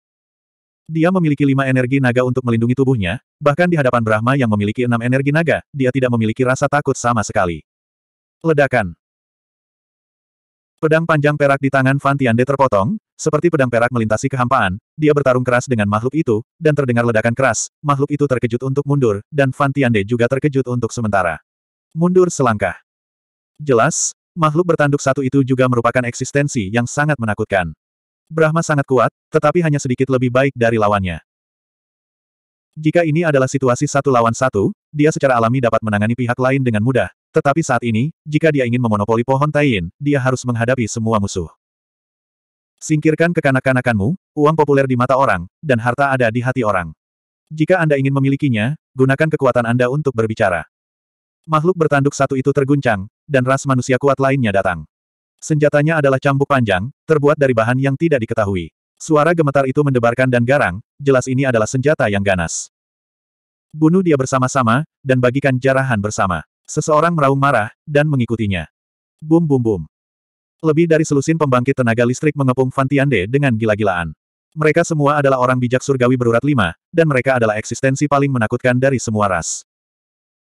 Dia memiliki lima energi naga untuk melindungi tubuhnya, bahkan di hadapan Brahma yang memiliki enam energi naga, dia tidak memiliki rasa takut sama sekali. Ledakan Pedang panjang perak di tangan Fantiande terpotong, seperti pedang perak melintasi kehampaan, dia bertarung keras dengan makhluk itu, dan terdengar ledakan keras, makhluk itu terkejut untuk mundur, dan Fantiande juga terkejut untuk sementara. Mundur selangkah. Jelas, makhluk bertanduk satu itu juga merupakan eksistensi yang sangat menakutkan. Brahma sangat kuat, tetapi hanya sedikit lebih baik dari lawannya. Jika ini adalah situasi satu lawan satu, dia secara alami dapat menangani pihak lain dengan mudah, tetapi saat ini, jika dia ingin memonopoli pohon Taiyin, dia harus menghadapi semua musuh. Singkirkan kekanak-kanakanmu, uang populer di mata orang, dan harta ada di hati orang. Jika Anda ingin memilikinya, gunakan kekuatan Anda untuk berbicara. Makhluk bertanduk satu itu terguncang, dan ras manusia kuat lainnya datang. Senjatanya adalah cambuk panjang, terbuat dari bahan yang tidak diketahui. Suara gemetar itu mendebarkan dan garang, jelas ini adalah senjata yang ganas. Bunuh dia bersama-sama, dan bagikan jarahan bersama. Seseorang meraung marah, dan mengikutinya. Bum bum bum. Lebih dari selusin pembangkit tenaga listrik mengepung Fantiande dengan gila-gilaan. Mereka semua adalah orang bijak surgawi berurat lima, dan mereka adalah eksistensi paling menakutkan dari semua ras.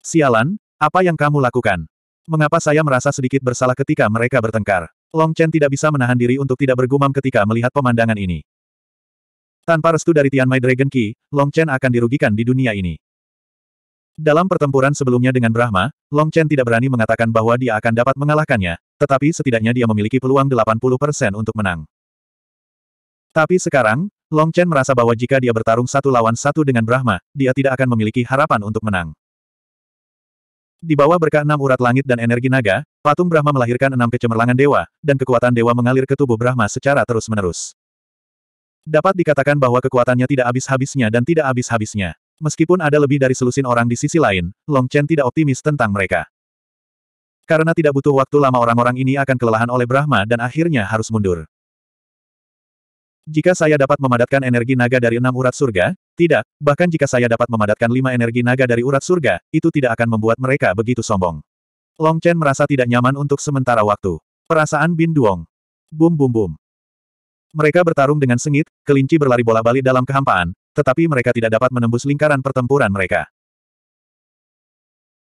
Sialan, apa yang kamu lakukan? Mengapa saya merasa sedikit bersalah ketika mereka bertengkar? Long Chen tidak bisa menahan diri untuk tidak bergumam ketika melihat pemandangan ini. Tanpa restu dari Tian Mai Dragon Key, Long Chen akan dirugikan di dunia ini. Dalam pertempuran sebelumnya dengan Brahma, Long Chen tidak berani mengatakan bahwa dia akan dapat mengalahkannya, tetapi setidaknya dia memiliki peluang 80% untuk menang. Tapi sekarang, Long Chen merasa bahwa jika dia bertarung satu lawan satu dengan Brahma, dia tidak akan memiliki harapan untuk menang. Di bawah berkah enam urat langit dan energi naga, patung Brahma melahirkan enam kecemerlangan dewa, dan kekuatan dewa mengalir ke tubuh Brahma secara terus-menerus. Dapat dikatakan bahwa kekuatannya tidak habis-habisnya dan tidak habis-habisnya. Meskipun ada lebih dari selusin orang di sisi lain, Long Chen tidak optimis tentang mereka. Karena tidak butuh waktu lama orang-orang ini akan kelelahan oleh Brahma dan akhirnya harus mundur. Jika saya dapat memadatkan energi naga dari enam urat surga, tidak, bahkan jika saya dapat memadatkan lima energi naga dari urat surga, itu tidak akan membuat mereka begitu sombong. Long Chen merasa tidak nyaman untuk sementara waktu. Perasaan Bin Duong. Bum bum bum. Mereka bertarung dengan sengit, kelinci berlari bola balik dalam kehampaan, tetapi mereka tidak dapat menembus lingkaran pertempuran mereka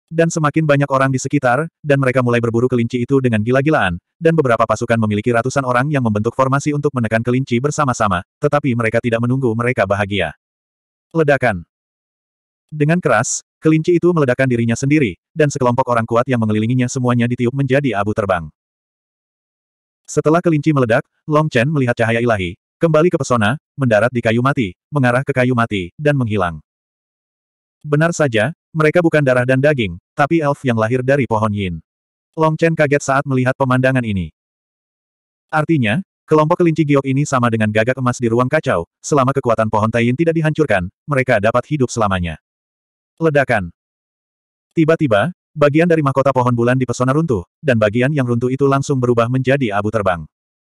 dan semakin banyak orang di sekitar, dan mereka mulai berburu kelinci itu dengan gila-gilaan, dan beberapa pasukan memiliki ratusan orang yang membentuk formasi untuk menekan kelinci bersama-sama, tetapi mereka tidak menunggu mereka bahagia. Ledakan Dengan keras, kelinci itu meledakkan dirinya sendiri, dan sekelompok orang kuat yang mengelilinginya semuanya ditiup menjadi abu terbang. Setelah kelinci meledak, Long Chen melihat cahaya ilahi, kembali ke pesona, mendarat di kayu mati, mengarah ke kayu mati, dan menghilang. Benar saja, mereka bukan darah dan daging, tapi elf yang lahir dari pohon yin. Long Chen kaget saat melihat pemandangan ini. Artinya, kelompok kelinci giok ini sama dengan gagak emas di ruang kacau, selama kekuatan pohon tayin tidak dihancurkan, mereka dapat hidup selamanya. Ledakan. Tiba-tiba, bagian dari mahkota pohon bulan di pesona runtuh, dan bagian yang runtuh itu langsung berubah menjadi abu terbang.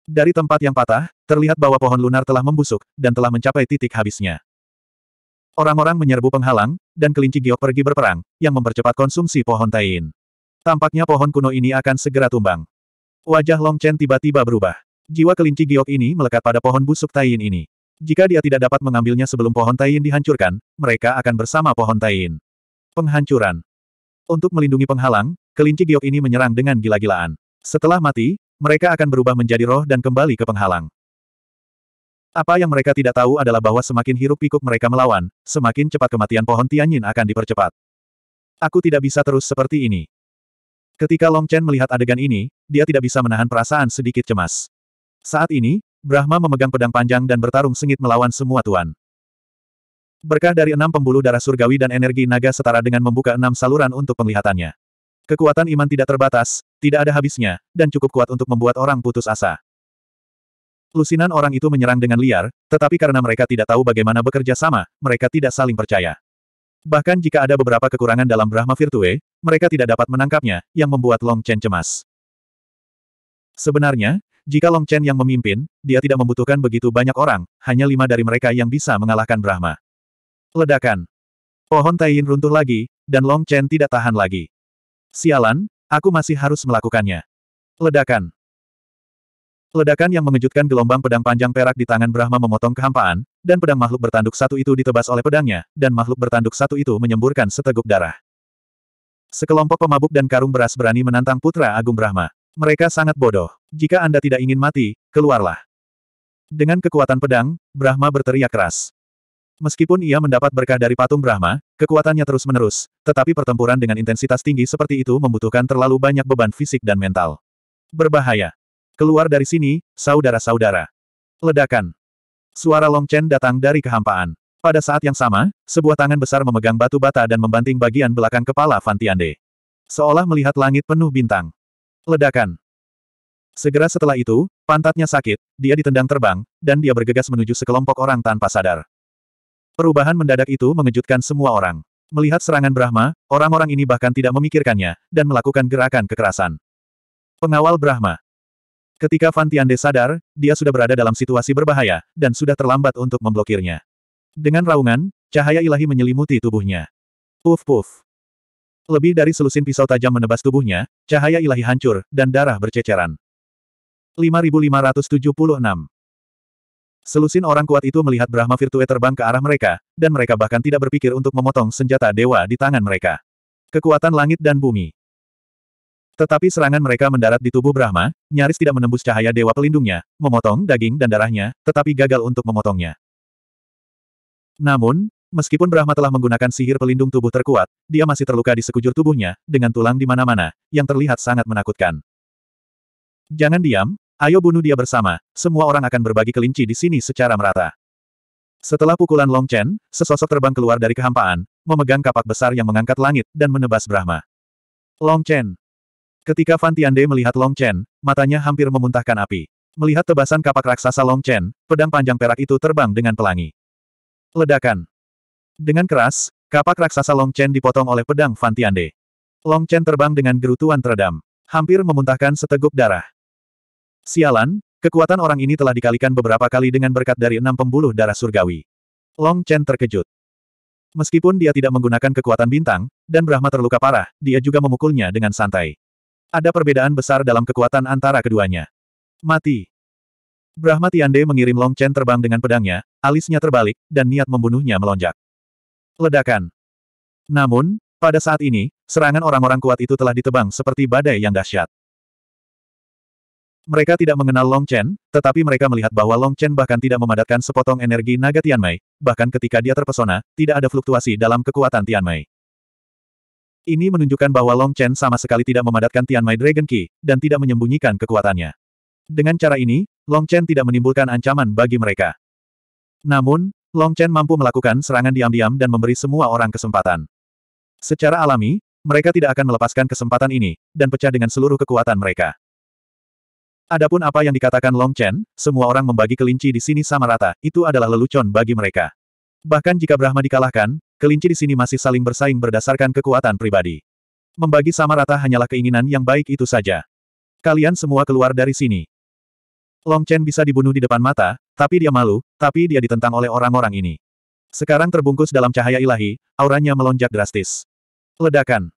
Dari tempat yang patah, terlihat bahwa pohon lunar telah membusuk, dan telah mencapai titik habisnya. Orang-orang menyerbu penghalang, dan kelinci giok pergi berperang, yang mempercepat konsumsi pohon tain. Tampaknya pohon kuno ini akan segera tumbang. Wajah Long Chen tiba-tiba berubah. Jiwa kelinci giok ini melekat pada pohon busuk tain ini. Jika dia tidak dapat mengambilnya sebelum pohon tain dihancurkan, mereka akan bersama pohon tain. Penghancuran. Untuk melindungi penghalang, kelinci giok ini menyerang dengan gila-gilaan. Setelah mati, mereka akan berubah menjadi roh dan kembali ke penghalang. Apa yang mereka tidak tahu adalah bahwa semakin hiruk-pikuk mereka melawan, semakin cepat kematian pohon Tianyin akan dipercepat. Aku tidak bisa terus seperti ini. Ketika Long Chen melihat adegan ini, dia tidak bisa menahan perasaan sedikit cemas. Saat ini, Brahma memegang pedang panjang dan bertarung sengit melawan semua tuan. Berkah dari enam pembuluh darah surgawi dan energi naga setara dengan membuka enam saluran untuk penglihatannya. Kekuatan iman tidak terbatas, tidak ada habisnya, dan cukup kuat untuk membuat orang putus asa. Lusinan orang itu menyerang dengan liar, tetapi karena mereka tidak tahu bagaimana bekerja sama, mereka tidak saling percaya. Bahkan jika ada beberapa kekurangan dalam Brahma Virtue, mereka tidak dapat menangkapnya, yang membuat Long Chen cemas. Sebenarnya, jika Long Chen yang memimpin, dia tidak membutuhkan begitu banyak orang, hanya lima dari mereka yang bisa mengalahkan Brahma. Ledakan. Pohon Taiyin runtuh lagi, dan Long Chen tidak tahan lagi. Sialan, aku masih harus melakukannya. Ledakan. Ledakan yang mengejutkan gelombang pedang panjang perak di tangan Brahma memotong kehampaan, dan pedang makhluk bertanduk satu itu ditebas oleh pedangnya, dan makhluk bertanduk satu itu menyemburkan seteguk darah. Sekelompok pemabuk dan karung beras berani menantang Putra Agung Brahma. Mereka sangat bodoh. Jika Anda tidak ingin mati, keluarlah. Dengan kekuatan pedang, Brahma berteriak keras. Meskipun ia mendapat berkah dari patung Brahma, kekuatannya terus-menerus, tetapi pertempuran dengan intensitas tinggi seperti itu membutuhkan terlalu banyak beban fisik dan mental. Berbahaya. Keluar dari sini, saudara-saudara. Ledakan. Suara Long Chen datang dari kehampaan. Pada saat yang sama, sebuah tangan besar memegang batu bata dan membanting bagian belakang kepala Tiande. Seolah melihat langit penuh bintang. Ledakan. Segera setelah itu, pantatnya sakit, dia ditendang terbang, dan dia bergegas menuju sekelompok orang tanpa sadar. Perubahan mendadak itu mengejutkan semua orang. Melihat serangan Brahma, orang-orang ini bahkan tidak memikirkannya, dan melakukan gerakan kekerasan. Pengawal Brahma, Ketika Fan Tiande sadar, dia sudah berada dalam situasi berbahaya, dan sudah terlambat untuk memblokirnya. Dengan raungan, cahaya ilahi menyelimuti tubuhnya. Puf puf. Lebih dari selusin pisau tajam menebas tubuhnya, cahaya ilahi hancur, dan darah berceceran. 5576 Selusin orang kuat itu melihat Brahma Virtue terbang ke arah mereka, dan mereka bahkan tidak berpikir untuk memotong senjata dewa di tangan mereka. Kekuatan langit dan bumi. Tetapi serangan mereka mendarat di tubuh Brahma, nyaris tidak menembus cahaya dewa pelindungnya, memotong daging dan darahnya, tetapi gagal untuk memotongnya. Namun, meskipun Brahma telah menggunakan sihir pelindung tubuh terkuat, dia masih terluka di sekujur tubuhnya, dengan tulang di mana-mana, yang terlihat sangat menakutkan. Jangan diam, ayo bunuh dia bersama, semua orang akan berbagi kelinci di sini secara merata. Setelah pukulan Long Chen, sesosok terbang keluar dari kehampaan, memegang kapak besar yang mengangkat langit, dan menebas Brahma. Long Chen, Ketika Fan Tiande melihat Long Chen, matanya hampir memuntahkan api. Melihat tebasan kapak raksasa Long Chen, pedang panjang perak itu terbang dengan pelangi. Ledakan. Dengan keras, kapak raksasa Long Chen dipotong oleh pedang Fan Tiande. Long Chen terbang dengan gerutuan teredam. Hampir memuntahkan seteguk darah. Sialan, kekuatan orang ini telah dikalikan beberapa kali dengan berkat dari enam pembuluh darah surgawi. Long Chen terkejut. Meskipun dia tidak menggunakan kekuatan bintang, dan Brahma terluka parah, dia juga memukulnya dengan santai. Ada perbedaan besar dalam kekuatan antara keduanya. Mati. Brahma Tiande mengirim Long Chen terbang dengan pedangnya, alisnya terbalik, dan niat membunuhnya melonjak. Ledakan. Namun, pada saat ini, serangan orang-orang kuat itu telah ditebang seperti badai yang dahsyat. Mereka tidak mengenal Long Chen, tetapi mereka melihat bahwa Long Chen bahkan tidak memadatkan sepotong energi naga Tian Mei. bahkan ketika dia terpesona, tidak ada fluktuasi dalam kekuatan Tian Mei. Ini menunjukkan bahwa Long Chen sama sekali tidak memadatkan Tian Tianmai Dragon Ki, dan tidak menyembunyikan kekuatannya. Dengan cara ini, Long Chen tidak menimbulkan ancaman bagi mereka. Namun, Long Chen mampu melakukan serangan diam-diam dan memberi semua orang kesempatan. Secara alami, mereka tidak akan melepaskan kesempatan ini, dan pecah dengan seluruh kekuatan mereka. Adapun apa yang dikatakan Long Chen, semua orang membagi kelinci di sini sama rata, itu adalah lelucon bagi mereka. Bahkan jika Brahma dikalahkan, kelinci di sini masih saling bersaing berdasarkan kekuatan pribadi. Membagi sama rata hanyalah keinginan yang baik itu saja. Kalian semua keluar dari sini. Long Chen bisa dibunuh di depan mata, tapi dia malu, tapi dia ditentang oleh orang-orang ini. Sekarang terbungkus dalam cahaya ilahi, auranya melonjak drastis. Ledakan.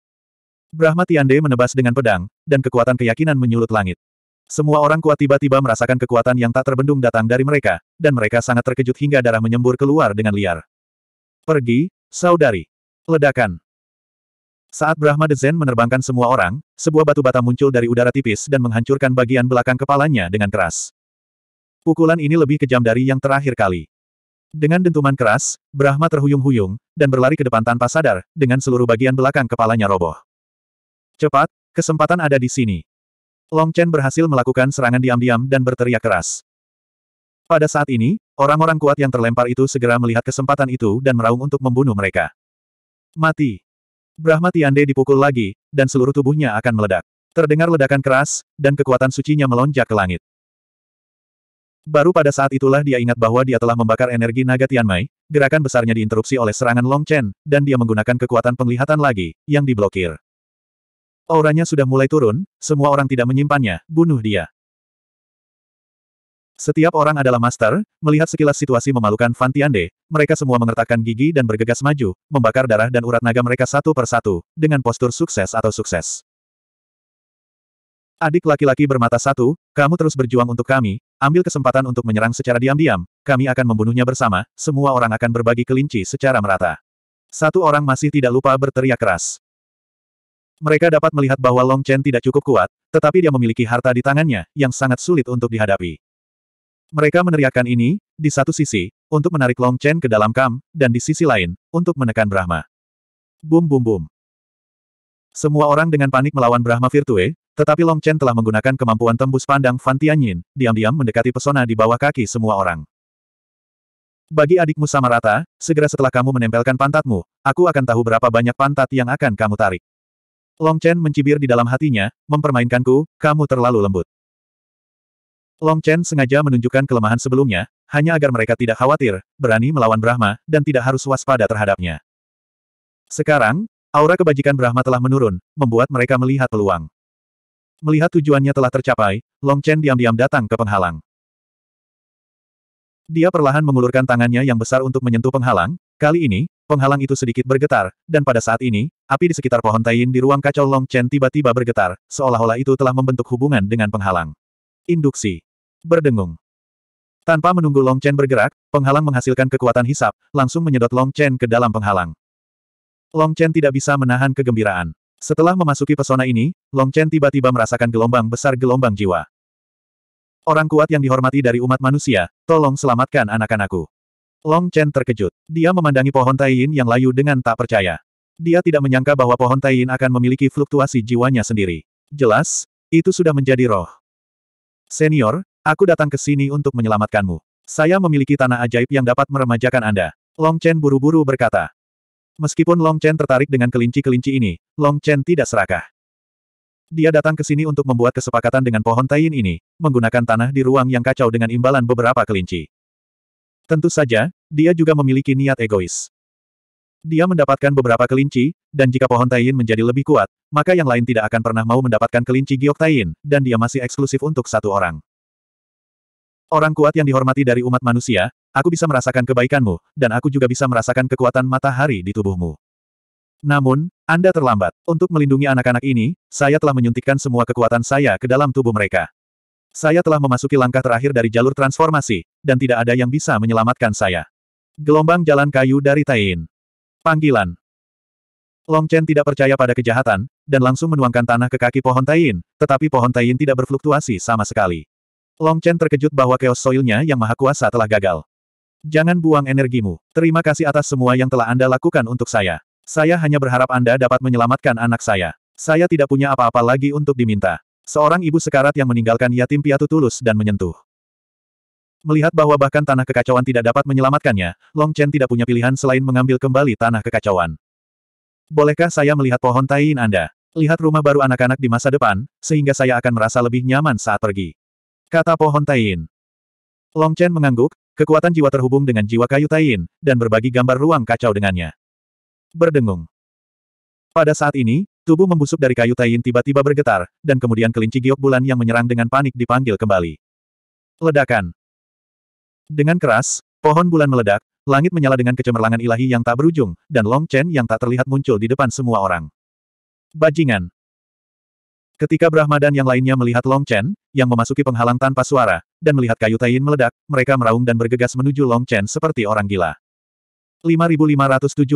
Brahma Tiande menebas dengan pedang, dan kekuatan keyakinan menyulut langit. Semua orang kuat tiba-tiba merasakan kekuatan yang tak terbendung datang dari mereka, dan mereka sangat terkejut hingga darah menyembur keluar dengan liar. Pergi, saudari. Ledakan. Saat Brahma Dezen menerbangkan semua orang, sebuah batu bata muncul dari udara tipis dan menghancurkan bagian belakang kepalanya dengan keras. Pukulan ini lebih kejam dari yang terakhir kali. Dengan dentuman keras, Brahma terhuyung-huyung, dan berlari ke depan tanpa sadar, dengan seluruh bagian belakang kepalanya roboh. Cepat, kesempatan ada di sini. Long Chen berhasil melakukan serangan diam-diam dan berteriak keras. Pada saat ini, orang-orang kuat yang terlempar itu segera melihat kesempatan itu dan meraung untuk membunuh mereka. Mati. Brahma Tiande dipukul lagi, dan seluruh tubuhnya akan meledak. Terdengar ledakan keras, dan kekuatan sucinya melonjak ke langit. Baru pada saat itulah dia ingat bahwa dia telah membakar energi naga Tianmai, gerakan besarnya diinterupsi oleh serangan Long Chen, dan dia menggunakan kekuatan penglihatan lagi, yang diblokir. Auranya sudah mulai turun, semua orang tidak menyimpannya, bunuh dia. Setiap orang adalah master, melihat sekilas situasi memalukan Fantiande, mereka semua mengertakkan gigi dan bergegas maju, membakar darah dan urat naga mereka satu persatu, dengan postur sukses atau sukses. Adik laki-laki bermata satu, kamu terus berjuang untuk kami, ambil kesempatan untuk menyerang secara diam-diam, kami akan membunuhnya bersama, semua orang akan berbagi kelinci secara merata. Satu orang masih tidak lupa berteriak keras. Mereka dapat melihat bahwa Long Chen tidak cukup kuat, tetapi dia memiliki harta di tangannya, yang sangat sulit untuk dihadapi. Mereka meneriakkan ini, di satu sisi, untuk menarik Long Chen ke dalam kam, dan di sisi lain, untuk menekan Brahma. Bum bum bum. Semua orang dengan panik melawan Brahma Virtue, tetapi Long Chen telah menggunakan kemampuan tembus pandang Fan Tianyin, diam-diam mendekati pesona di bawah kaki semua orang. Bagi adikmu sama rata, segera setelah kamu menempelkan pantatmu, aku akan tahu berapa banyak pantat yang akan kamu tarik. Long Chen mencibir di dalam hatinya, mempermainkanku, kamu terlalu lembut. Long Chen sengaja menunjukkan kelemahan sebelumnya, hanya agar mereka tidak khawatir, berani melawan Brahma, dan tidak harus waspada terhadapnya. Sekarang, aura kebajikan Brahma telah menurun, membuat mereka melihat peluang. Melihat tujuannya telah tercapai, Long Chen diam-diam datang ke penghalang. Dia perlahan mengulurkan tangannya yang besar untuk menyentuh penghalang, kali ini, penghalang itu sedikit bergetar, dan pada saat ini, Api di sekitar pohon Tain di ruang kacau Long Chen tiba-tiba bergetar, seolah-olah itu telah membentuk hubungan dengan penghalang. Induksi. Berdengung. Tanpa menunggu Long Chen bergerak, penghalang menghasilkan kekuatan hisap, langsung menyedot Long Chen ke dalam penghalang. Long Chen tidak bisa menahan kegembiraan. Setelah memasuki pesona ini, Long Chen tiba-tiba merasakan gelombang besar gelombang jiwa. Orang kuat yang dihormati dari umat manusia, tolong selamatkan anak-anakku. Long Chen terkejut. Dia memandangi pohon taiin yang layu dengan tak percaya. Dia tidak menyangka bahwa pohon Taiyin akan memiliki fluktuasi jiwanya sendiri. Jelas, itu sudah menjadi roh. Senior, aku datang ke sini untuk menyelamatkanmu. Saya memiliki tanah ajaib yang dapat meremajakan Anda. Long Chen buru-buru berkata. Meskipun Long Chen tertarik dengan kelinci-kelinci ini, Long Chen tidak serakah. Dia datang ke sini untuk membuat kesepakatan dengan pohon Taiyin ini, menggunakan tanah di ruang yang kacau dengan imbalan beberapa kelinci. Tentu saja, dia juga memiliki niat egois. Dia mendapatkan beberapa kelinci, dan jika pohon Taiyin menjadi lebih kuat, maka yang lain tidak akan pernah mau mendapatkan kelinci giok Taiyin, dan dia masih eksklusif untuk satu orang. Orang kuat yang dihormati dari umat manusia, aku bisa merasakan kebaikanmu, dan aku juga bisa merasakan kekuatan matahari di tubuhmu. Namun, Anda terlambat. Untuk melindungi anak-anak ini, saya telah menyuntikkan semua kekuatan saya ke dalam tubuh mereka. Saya telah memasuki langkah terakhir dari jalur transformasi, dan tidak ada yang bisa menyelamatkan saya. Gelombang jalan kayu dari Tain. Panggilan. Long Chen tidak percaya pada kejahatan, dan langsung menuangkan tanah ke kaki pohon Taiyin, tetapi pohon Taiyin tidak berfluktuasi sama sekali. Long Chen terkejut bahwa chaos soilnya yang maha kuasa telah gagal. Jangan buang energimu. Terima kasih atas semua yang telah Anda lakukan untuk saya. Saya hanya berharap Anda dapat menyelamatkan anak saya. Saya tidak punya apa-apa lagi untuk diminta. Seorang ibu sekarat yang meninggalkan yatim piatu tulus dan menyentuh. Melihat bahwa bahkan tanah kekacauan tidak dapat menyelamatkannya, Long Chen tidak punya pilihan selain mengambil kembali tanah kekacauan. Bolehkah saya melihat pohon taiin Anda? Lihat rumah baru anak-anak di masa depan, sehingga saya akan merasa lebih nyaman saat pergi. Kata pohon taiin. Long Chen mengangguk, kekuatan jiwa terhubung dengan jiwa kayu taiin, dan berbagi gambar ruang kacau dengannya. Berdengung. Pada saat ini, tubuh membusuk dari kayu taiin tiba-tiba bergetar, dan kemudian kelinci giok bulan yang menyerang dengan panik dipanggil kembali. Ledakan. Dengan keras, pohon bulan meledak, langit menyala dengan kecemerlangan ilahi yang tak berujung, dan Long Chen yang tak terlihat muncul di depan semua orang. Bajingan. Ketika Brahma dan yang lainnya melihat Long Chen, yang memasuki penghalang tanpa suara, dan melihat kayu tayin meledak, mereka meraung dan bergegas menuju Long Chen seperti orang gila. 5577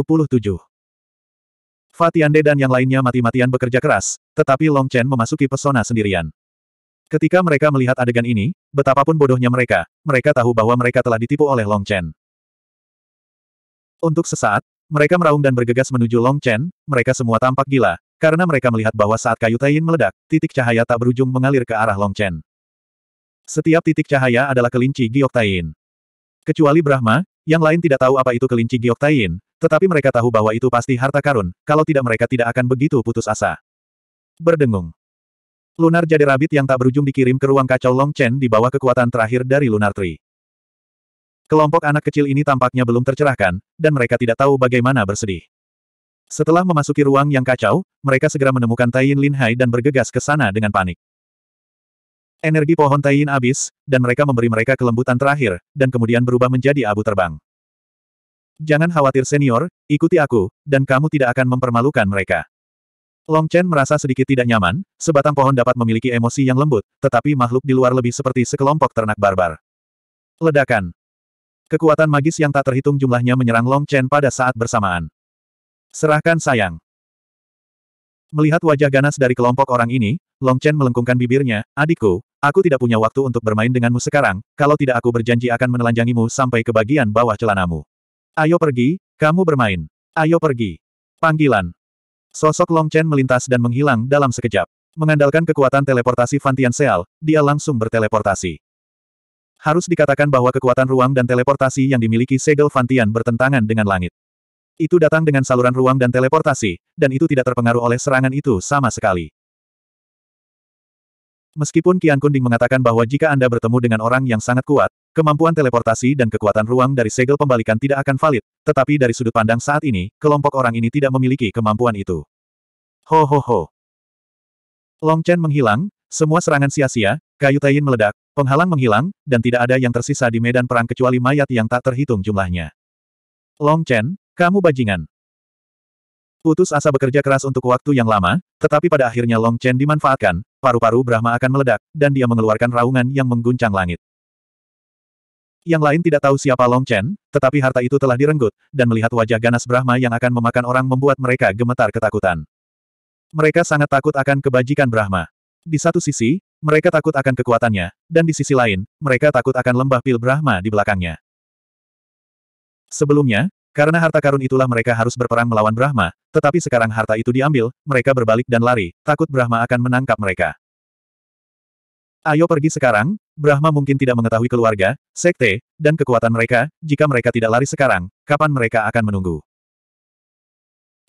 Fatiande dan yang lainnya mati-matian bekerja keras, tetapi Long Chen memasuki pesona sendirian. Ketika mereka melihat adegan ini, Betapapun bodohnya mereka, mereka tahu bahwa mereka telah ditipu oleh Long Chen. Untuk sesaat, mereka meraung dan bergegas menuju Long Chen, mereka semua tampak gila, karena mereka melihat bahwa saat kayu Taiyin meledak, titik cahaya tak berujung mengalir ke arah Long Chen. Setiap titik cahaya adalah kelinci Giok Taiyin. Kecuali Brahma, yang lain tidak tahu apa itu kelinci Giok Taiyin, tetapi mereka tahu bahwa itu pasti harta karun, kalau tidak mereka tidak akan begitu putus asa. Berdengung. Lunar Jade Rabbit yang tak berujung dikirim ke ruang kacau Long Chen di bawah kekuatan terakhir dari Lunar Tree. Kelompok anak kecil ini tampaknya belum tercerahkan, dan mereka tidak tahu bagaimana bersedih. Setelah memasuki ruang yang kacau, mereka segera menemukan Taiyin Lin Hai dan bergegas ke sana dengan panik. Energi pohon Taiyin habis, dan mereka memberi mereka kelembutan terakhir, dan kemudian berubah menjadi abu terbang. Jangan khawatir senior, ikuti aku, dan kamu tidak akan mempermalukan mereka. Long Chen merasa sedikit tidak nyaman, sebatang pohon dapat memiliki emosi yang lembut, tetapi makhluk di luar lebih seperti sekelompok ternak barbar. Ledakan. Kekuatan magis yang tak terhitung jumlahnya menyerang Long Chen pada saat bersamaan. Serahkan sayang. Melihat wajah ganas dari kelompok orang ini, Long Chen melengkungkan bibirnya, adikku, aku tidak punya waktu untuk bermain denganmu sekarang, kalau tidak aku berjanji akan menelanjangimu sampai ke bagian bawah celanamu. Ayo pergi, kamu bermain. Ayo pergi. Panggilan. Sosok Long Chen melintas dan menghilang dalam sekejap. Mengandalkan kekuatan teleportasi Fantian Seal, dia langsung berteleportasi. Harus dikatakan bahwa kekuatan ruang dan teleportasi yang dimiliki Segel Fantian bertentangan dengan langit. Itu datang dengan saluran ruang dan teleportasi, dan itu tidak terpengaruh oleh serangan itu sama sekali. Meskipun Qian Kunding mengatakan bahwa jika Anda bertemu dengan orang yang sangat kuat, kemampuan teleportasi dan kekuatan ruang dari segel pembalikan tidak akan valid, tetapi dari sudut pandang saat ini, kelompok orang ini tidak memiliki kemampuan itu. Ho ho ho. Long Chen menghilang, semua serangan sia-sia, kayu tayin meledak, penghalang menghilang, dan tidak ada yang tersisa di medan perang kecuali mayat yang tak terhitung jumlahnya. Long Chen, kamu bajingan. Putus asa bekerja keras untuk waktu yang lama, tetapi pada akhirnya Long Chen dimanfaatkan, paru-paru Brahma akan meledak, dan dia mengeluarkan raungan yang mengguncang langit. Yang lain tidak tahu siapa Long Chen, tetapi harta itu telah direnggut, dan melihat wajah ganas Brahma yang akan memakan orang membuat mereka gemetar ketakutan. Mereka sangat takut akan kebajikan Brahma. Di satu sisi, mereka takut akan kekuatannya, dan di sisi lain, mereka takut akan lembah pil Brahma di belakangnya. Sebelumnya, karena harta karun itulah mereka harus berperang melawan Brahma, tetapi sekarang harta itu diambil, mereka berbalik dan lari, takut Brahma akan menangkap mereka. Ayo pergi sekarang, Brahma mungkin tidak mengetahui keluarga, sekte, dan kekuatan mereka, jika mereka tidak lari sekarang, kapan mereka akan menunggu?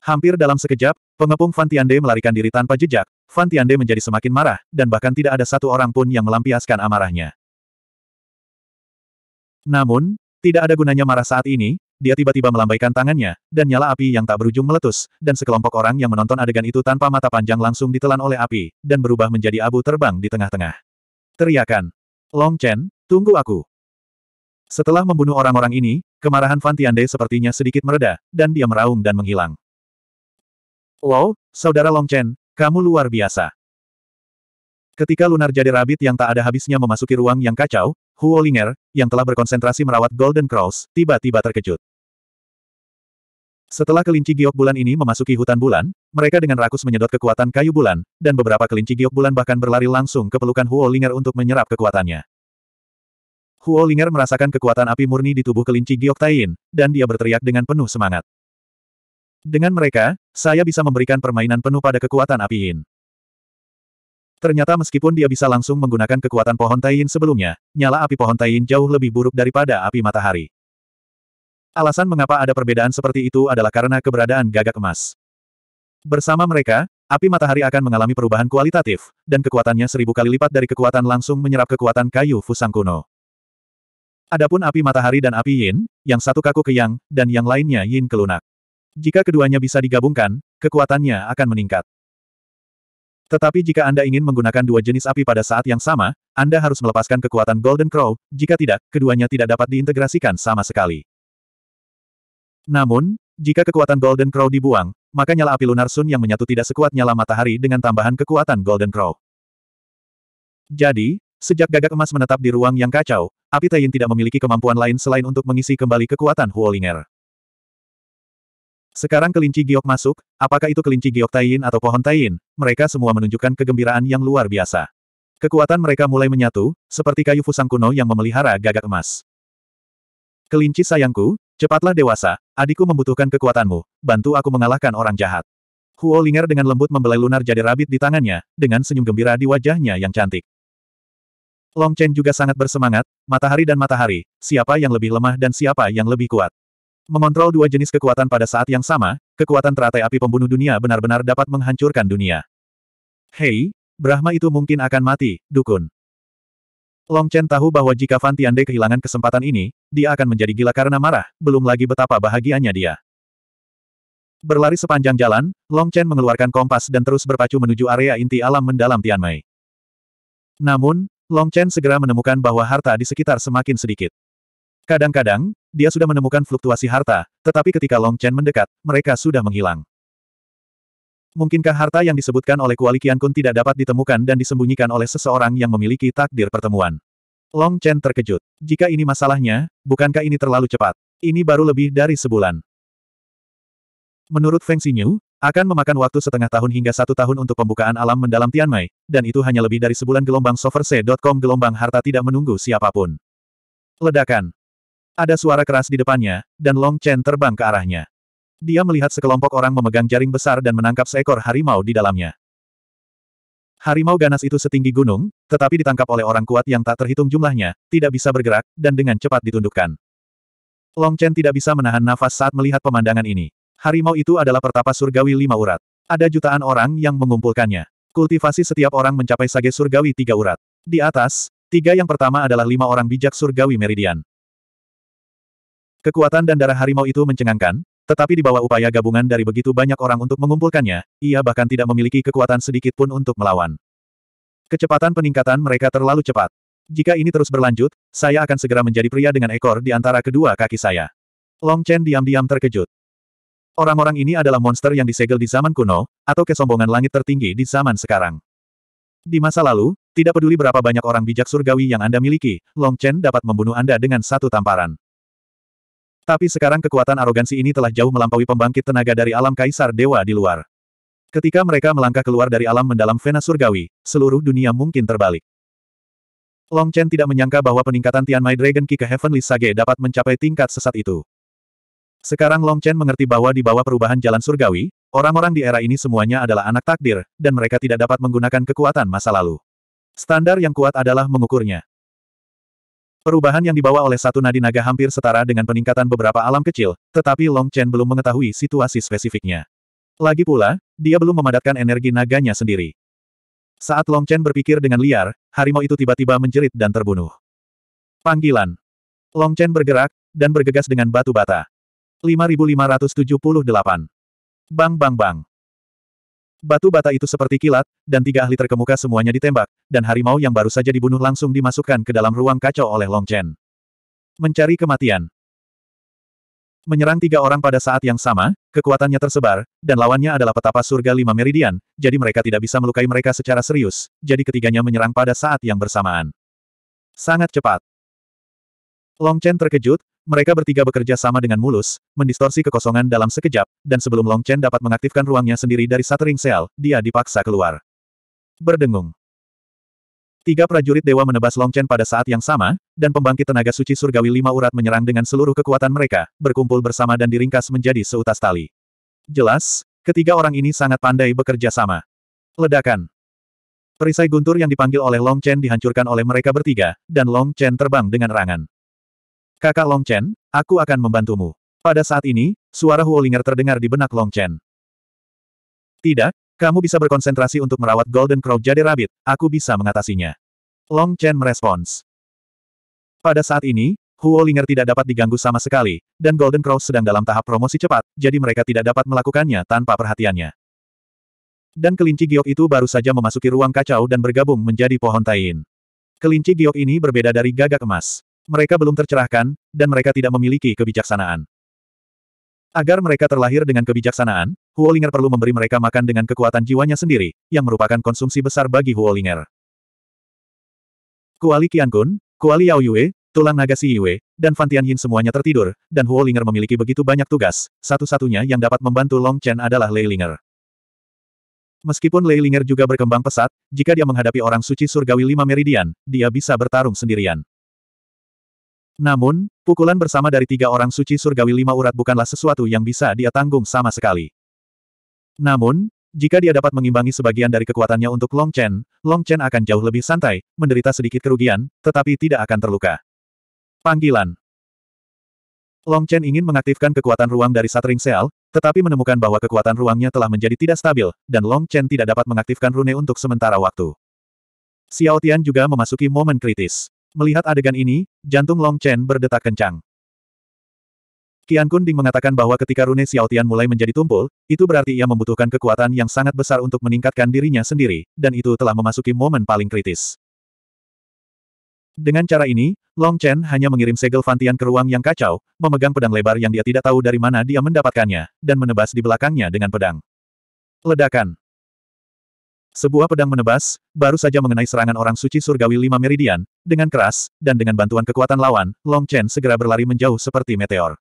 Hampir dalam sekejap, pengepung Fantiande melarikan diri tanpa jejak, Fantiande menjadi semakin marah, dan bahkan tidak ada satu orang pun yang melampiaskan amarahnya. Namun, tidak ada gunanya marah saat ini, dia tiba-tiba melambaikan tangannya, dan nyala api yang tak berujung meletus, dan sekelompok orang yang menonton adegan itu tanpa mata panjang langsung ditelan oleh api, dan berubah menjadi abu terbang di tengah-tengah. Teriakan. Long Chen, tunggu aku. Setelah membunuh orang-orang ini, kemarahan Fan Tiande sepertinya sedikit mereda, dan dia meraung dan menghilang. Wow, saudara Long Chen, kamu luar biasa. Ketika lunar jadi Rabbit yang tak ada habisnya memasuki ruang yang kacau, Huolinger, yang telah berkonsentrasi merawat Golden Cross, tiba-tiba terkejut. Setelah kelinci giok bulan ini memasuki hutan bulan, mereka dengan rakus menyedot kekuatan kayu bulan, dan beberapa kelinci giok bulan bahkan berlari langsung ke pelukan Huo Linger untuk menyerap kekuatannya. Huo Linger merasakan kekuatan api murni di tubuh kelinci giok Tain, dan dia berteriak dengan penuh semangat. Dengan mereka, saya bisa memberikan permainan penuh pada kekuatan api Yin. Ternyata meskipun dia bisa langsung menggunakan kekuatan pohon Tain sebelumnya, nyala api pohon Tain jauh lebih buruk daripada api matahari. Alasan mengapa ada perbedaan seperti itu adalah karena keberadaan gagak emas. Bersama mereka, api matahari akan mengalami perubahan kualitatif, dan kekuatannya seribu kali lipat dari kekuatan langsung menyerap kekuatan kayu Fusang kuno. Adapun api matahari dan api yin, yang satu kaku ke yang, dan yang lainnya yin ke lunak. Jika keduanya bisa digabungkan, kekuatannya akan meningkat. Tetapi jika Anda ingin menggunakan dua jenis api pada saat yang sama, Anda harus melepaskan kekuatan Golden Crow, jika tidak, keduanya tidak dapat diintegrasikan sama sekali. Namun, jika kekuatan Golden Crow dibuang, maka nyala api lunar sun yang menyatu tidak sekuat nyala matahari dengan tambahan kekuatan Golden Crow. Jadi, sejak gagak emas menetap di ruang yang kacau, api Taiyin tidak memiliki kemampuan lain selain untuk mengisi kembali kekuatan Huolinger. Sekarang kelinci giok masuk, apakah itu kelinci giok Taiyin atau pohon Taiyin, mereka semua menunjukkan kegembiraan yang luar biasa. Kekuatan mereka mulai menyatu, seperti kayu fusang kuno yang memelihara gagak emas. Kelinci sayangku, cepatlah dewasa, Adikku membutuhkan kekuatanmu, bantu aku mengalahkan orang jahat. Huo Linger dengan lembut membelai lunar jadi rabbit di tangannya, dengan senyum gembira di wajahnya yang cantik. Long Chen juga sangat bersemangat, matahari dan matahari, siapa yang lebih lemah dan siapa yang lebih kuat. Mengontrol dua jenis kekuatan pada saat yang sama, kekuatan teratai api pembunuh dunia benar-benar dapat menghancurkan dunia. Hei, Brahma itu mungkin akan mati, dukun. Long Chen tahu bahwa jika Fan Tiande kehilangan kesempatan ini, dia akan menjadi gila karena marah, belum lagi betapa bahagianya dia. Berlari sepanjang jalan, Long Chen mengeluarkan kompas dan terus berpacu menuju area inti alam mendalam Tianmei. Namun, Long Chen segera menemukan bahwa harta di sekitar semakin sedikit. Kadang-kadang, dia sudah menemukan fluktuasi harta, tetapi ketika Long Chen mendekat, mereka sudah menghilang. Mungkinkah harta yang disebutkan oleh Kuali Kian Kun tidak dapat ditemukan dan disembunyikan oleh seseorang yang memiliki takdir pertemuan? Long Chen terkejut. Jika ini masalahnya, bukankah ini terlalu cepat? Ini baru lebih dari sebulan. Menurut Feng Xinyu, akan memakan waktu setengah tahun hingga satu tahun untuk pembukaan alam mendalam Tianmai, dan itu hanya lebih dari sebulan gelombang soverse.com gelombang harta tidak menunggu siapapun. Ledakan. Ada suara keras di depannya, dan Long Chen terbang ke arahnya. Dia melihat sekelompok orang memegang jaring besar dan menangkap seekor harimau di dalamnya. Harimau ganas itu setinggi gunung, tetapi ditangkap oleh orang kuat yang tak terhitung jumlahnya, tidak bisa bergerak, dan dengan cepat ditundukkan. Long Chen tidak bisa menahan nafas saat melihat pemandangan ini. Harimau itu adalah pertapa surgawi lima urat. Ada jutaan orang yang mengumpulkannya. Kultivasi setiap orang mencapai sage surgawi tiga urat. Di atas, tiga yang pertama adalah lima orang bijak surgawi meridian. Kekuatan dan darah harimau itu mencengangkan, tetapi di bawah upaya gabungan dari begitu banyak orang untuk mengumpulkannya, ia bahkan tidak memiliki kekuatan sedikit pun untuk melawan. Kecepatan peningkatan mereka terlalu cepat. Jika ini terus berlanjut, saya akan segera menjadi pria dengan ekor di antara kedua kaki saya. Long Chen diam-diam terkejut. Orang-orang ini adalah monster yang disegel di zaman kuno, atau kesombongan langit tertinggi di zaman sekarang. Di masa lalu, tidak peduli berapa banyak orang bijak surgawi yang Anda miliki, Long Chen dapat membunuh Anda dengan satu tamparan. Tapi sekarang kekuatan arogansi ini telah jauh melampaui pembangkit tenaga dari alam kaisar dewa di luar. Ketika mereka melangkah keluar dari alam mendalam Vena Surgawi, seluruh dunia mungkin terbalik. Long Chen tidak menyangka bahwa peningkatan Tian Mai Dragon Ki ke Heavenly Sage dapat mencapai tingkat sesat itu. Sekarang Long Chen mengerti bahwa di bawah perubahan jalan surgawi, orang-orang di era ini semuanya adalah anak takdir, dan mereka tidak dapat menggunakan kekuatan masa lalu. Standar yang kuat adalah mengukurnya. Perubahan yang dibawa oleh satu nadi naga hampir setara dengan peningkatan beberapa alam kecil, tetapi Long Chen belum mengetahui situasi spesifiknya. Lagi pula, dia belum memadatkan energi naganya sendiri. Saat Long Chen berpikir dengan liar, harimau itu tiba-tiba menjerit dan terbunuh. Panggilan. Long Chen bergerak, dan bergegas dengan batu bata. 5578. Bang bang bang. Batu bata itu seperti kilat, dan tiga ahli terkemuka semuanya ditembak, dan harimau yang baru saja dibunuh langsung dimasukkan ke dalam ruang kacau oleh Long Chen. Mencari kematian. Menyerang tiga orang pada saat yang sama, kekuatannya tersebar, dan lawannya adalah petapa surga lima meridian, jadi mereka tidak bisa melukai mereka secara serius, jadi ketiganya menyerang pada saat yang bersamaan. Sangat cepat. Long Chen terkejut, mereka bertiga bekerja sama dengan mulus, mendistorsi kekosongan dalam sekejap, dan sebelum Long Chen dapat mengaktifkan ruangnya sendiri dari Shattering Seal, dia dipaksa keluar. Berdengung. Tiga prajurit dewa menebas Long Chen pada saat yang sama, dan pembangkit tenaga suci surgawi lima urat menyerang dengan seluruh kekuatan mereka, berkumpul bersama dan diringkas menjadi seutas tali. Jelas, ketiga orang ini sangat pandai bekerja sama. Ledakan. Perisai guntur yang dipanggil oleh Long Chen dihancurkan oleh mereka bertiga, dan Long Chen terbang dengan rangan. Kakak Long Chen, aku akan membantumu. Pada saat ini, suara Huolinger terdengar di benak Long Chen. Tidak, kamu bisa berkonsentrasi untuk merawat Golden Crow Jade Rabbit, aku bisa mengatasinya. Long Chen merespons. Pada saat ini, Huolinger tidak dapat diganggu sama sekali, dan Golden Crow sedang dalam tahap promosi cepat, jadi mereka tidak dapat melakukannya tanpa perhatiannya. Dan kelinci giok itu baru saja memasuki ruang kacau dan bergabung menjadi pohon tain. Kelinci giok ini berbeda dari gagak emas. Mereka belum tercerahkan, dan mereka tidak memiliki kebijaksanaan. Agar mereka terlahir dengan kebijaksanaan, Huolinger perlu memberi mereka makan dengan kekuatan jiwanya sendiri, yang merupakan konsumsi besar bagi Huolinger. Kuali Qiankun, Kuali Yao Yue, Tulang Naga Si Yue, dan Fan Tianyin semuanya tertidur, dan Huolinger memiliki begitu banyak tugas, satu-satunya yang dapat membantu Long Chen adalah Leilinger. Meskipun Leilinger juga berkembang pesat, jika dia menghadapi orang suci surgawi lima meridian, dia bisa bertarung sendirian. Namun, pukulan bersama dari tiga orang suci surgawi lima urat bukanlah sesuatu yang bisa dia tanggung sama sekali. Namun, jika dia dapat mengimbangi sebagian dari kekuatannya untuk Long Chen, Long Chen akan jauh lebih santai, menderita sedikit kerugian, tetapi tidak akan terluka. Panggilan Long Chen ingin mengaktifkan kekuatan ruang dari Satring Seal, tetapi menemukan bahwa kekuatan ruangnya telah menjadi tidak stabil, dan Long Chen tidak dapat mengaktifkan rune untuk sementara waktu. Xiao Tian juga memasuki momen kritis. Melihat adegan ini, jantung Long Chen berdetak kencang. Qian Kunding mengatakan bahwa ketika Rune Xiaotian mulai menjadi tumpul, itu berarti ia membutuhkan kekuatan yang sangat besar untuk meningkatkan dirinya sendiri, dan itu telah memasuki momen paling kritis. Dengan cara ini, Long Chen hanya mengirim segel Fantian ke ruang yang kacau, memegang pedang lebar yang dia tidak tahu dari mana dia mendapatkannya, dan menebas di belakangnya dengan pedang. Ledakan. Sebuah pedang menebas, baru saja mengenai serangan orang suci surgawi lima meridian, dengan keras, dan dengan bantuan kekuatan lawan, Long Chen segera berlari menjauh seperti meteor.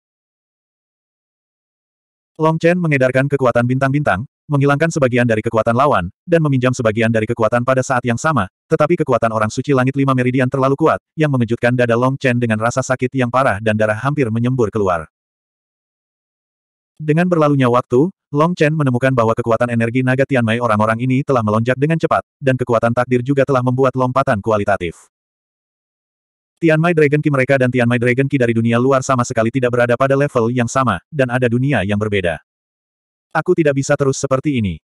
Long Chen mengedarkan kekuatan bintang-bintang, menghilangkan sebagian dari kekuatan lawan, dan meminjam sebagian dari kekuatan pada saat yang sama, tetapi kekuatan orang suci langit lima meridian terlalu kuat, yang mengejutkan dada Long Chen dengan rasa sakit yang parah dan darah hampir menyembur keluar. Dengan berlalunya waktu, Long Chen menemukan bahwa kekuatan energi naga Tianmai orang-orang ini telah melonjak dengan cepat, dan kekuatan takdir juga telah membuat lompatan kualitatif. Tianmai Dragon Ki mereka dan Tianmai Dragon Ki dari dunia luar sama sekali tidak berada pada level yang sama, dan ada dunia yang berbeda. Aku tidak bisa terus seperti ini.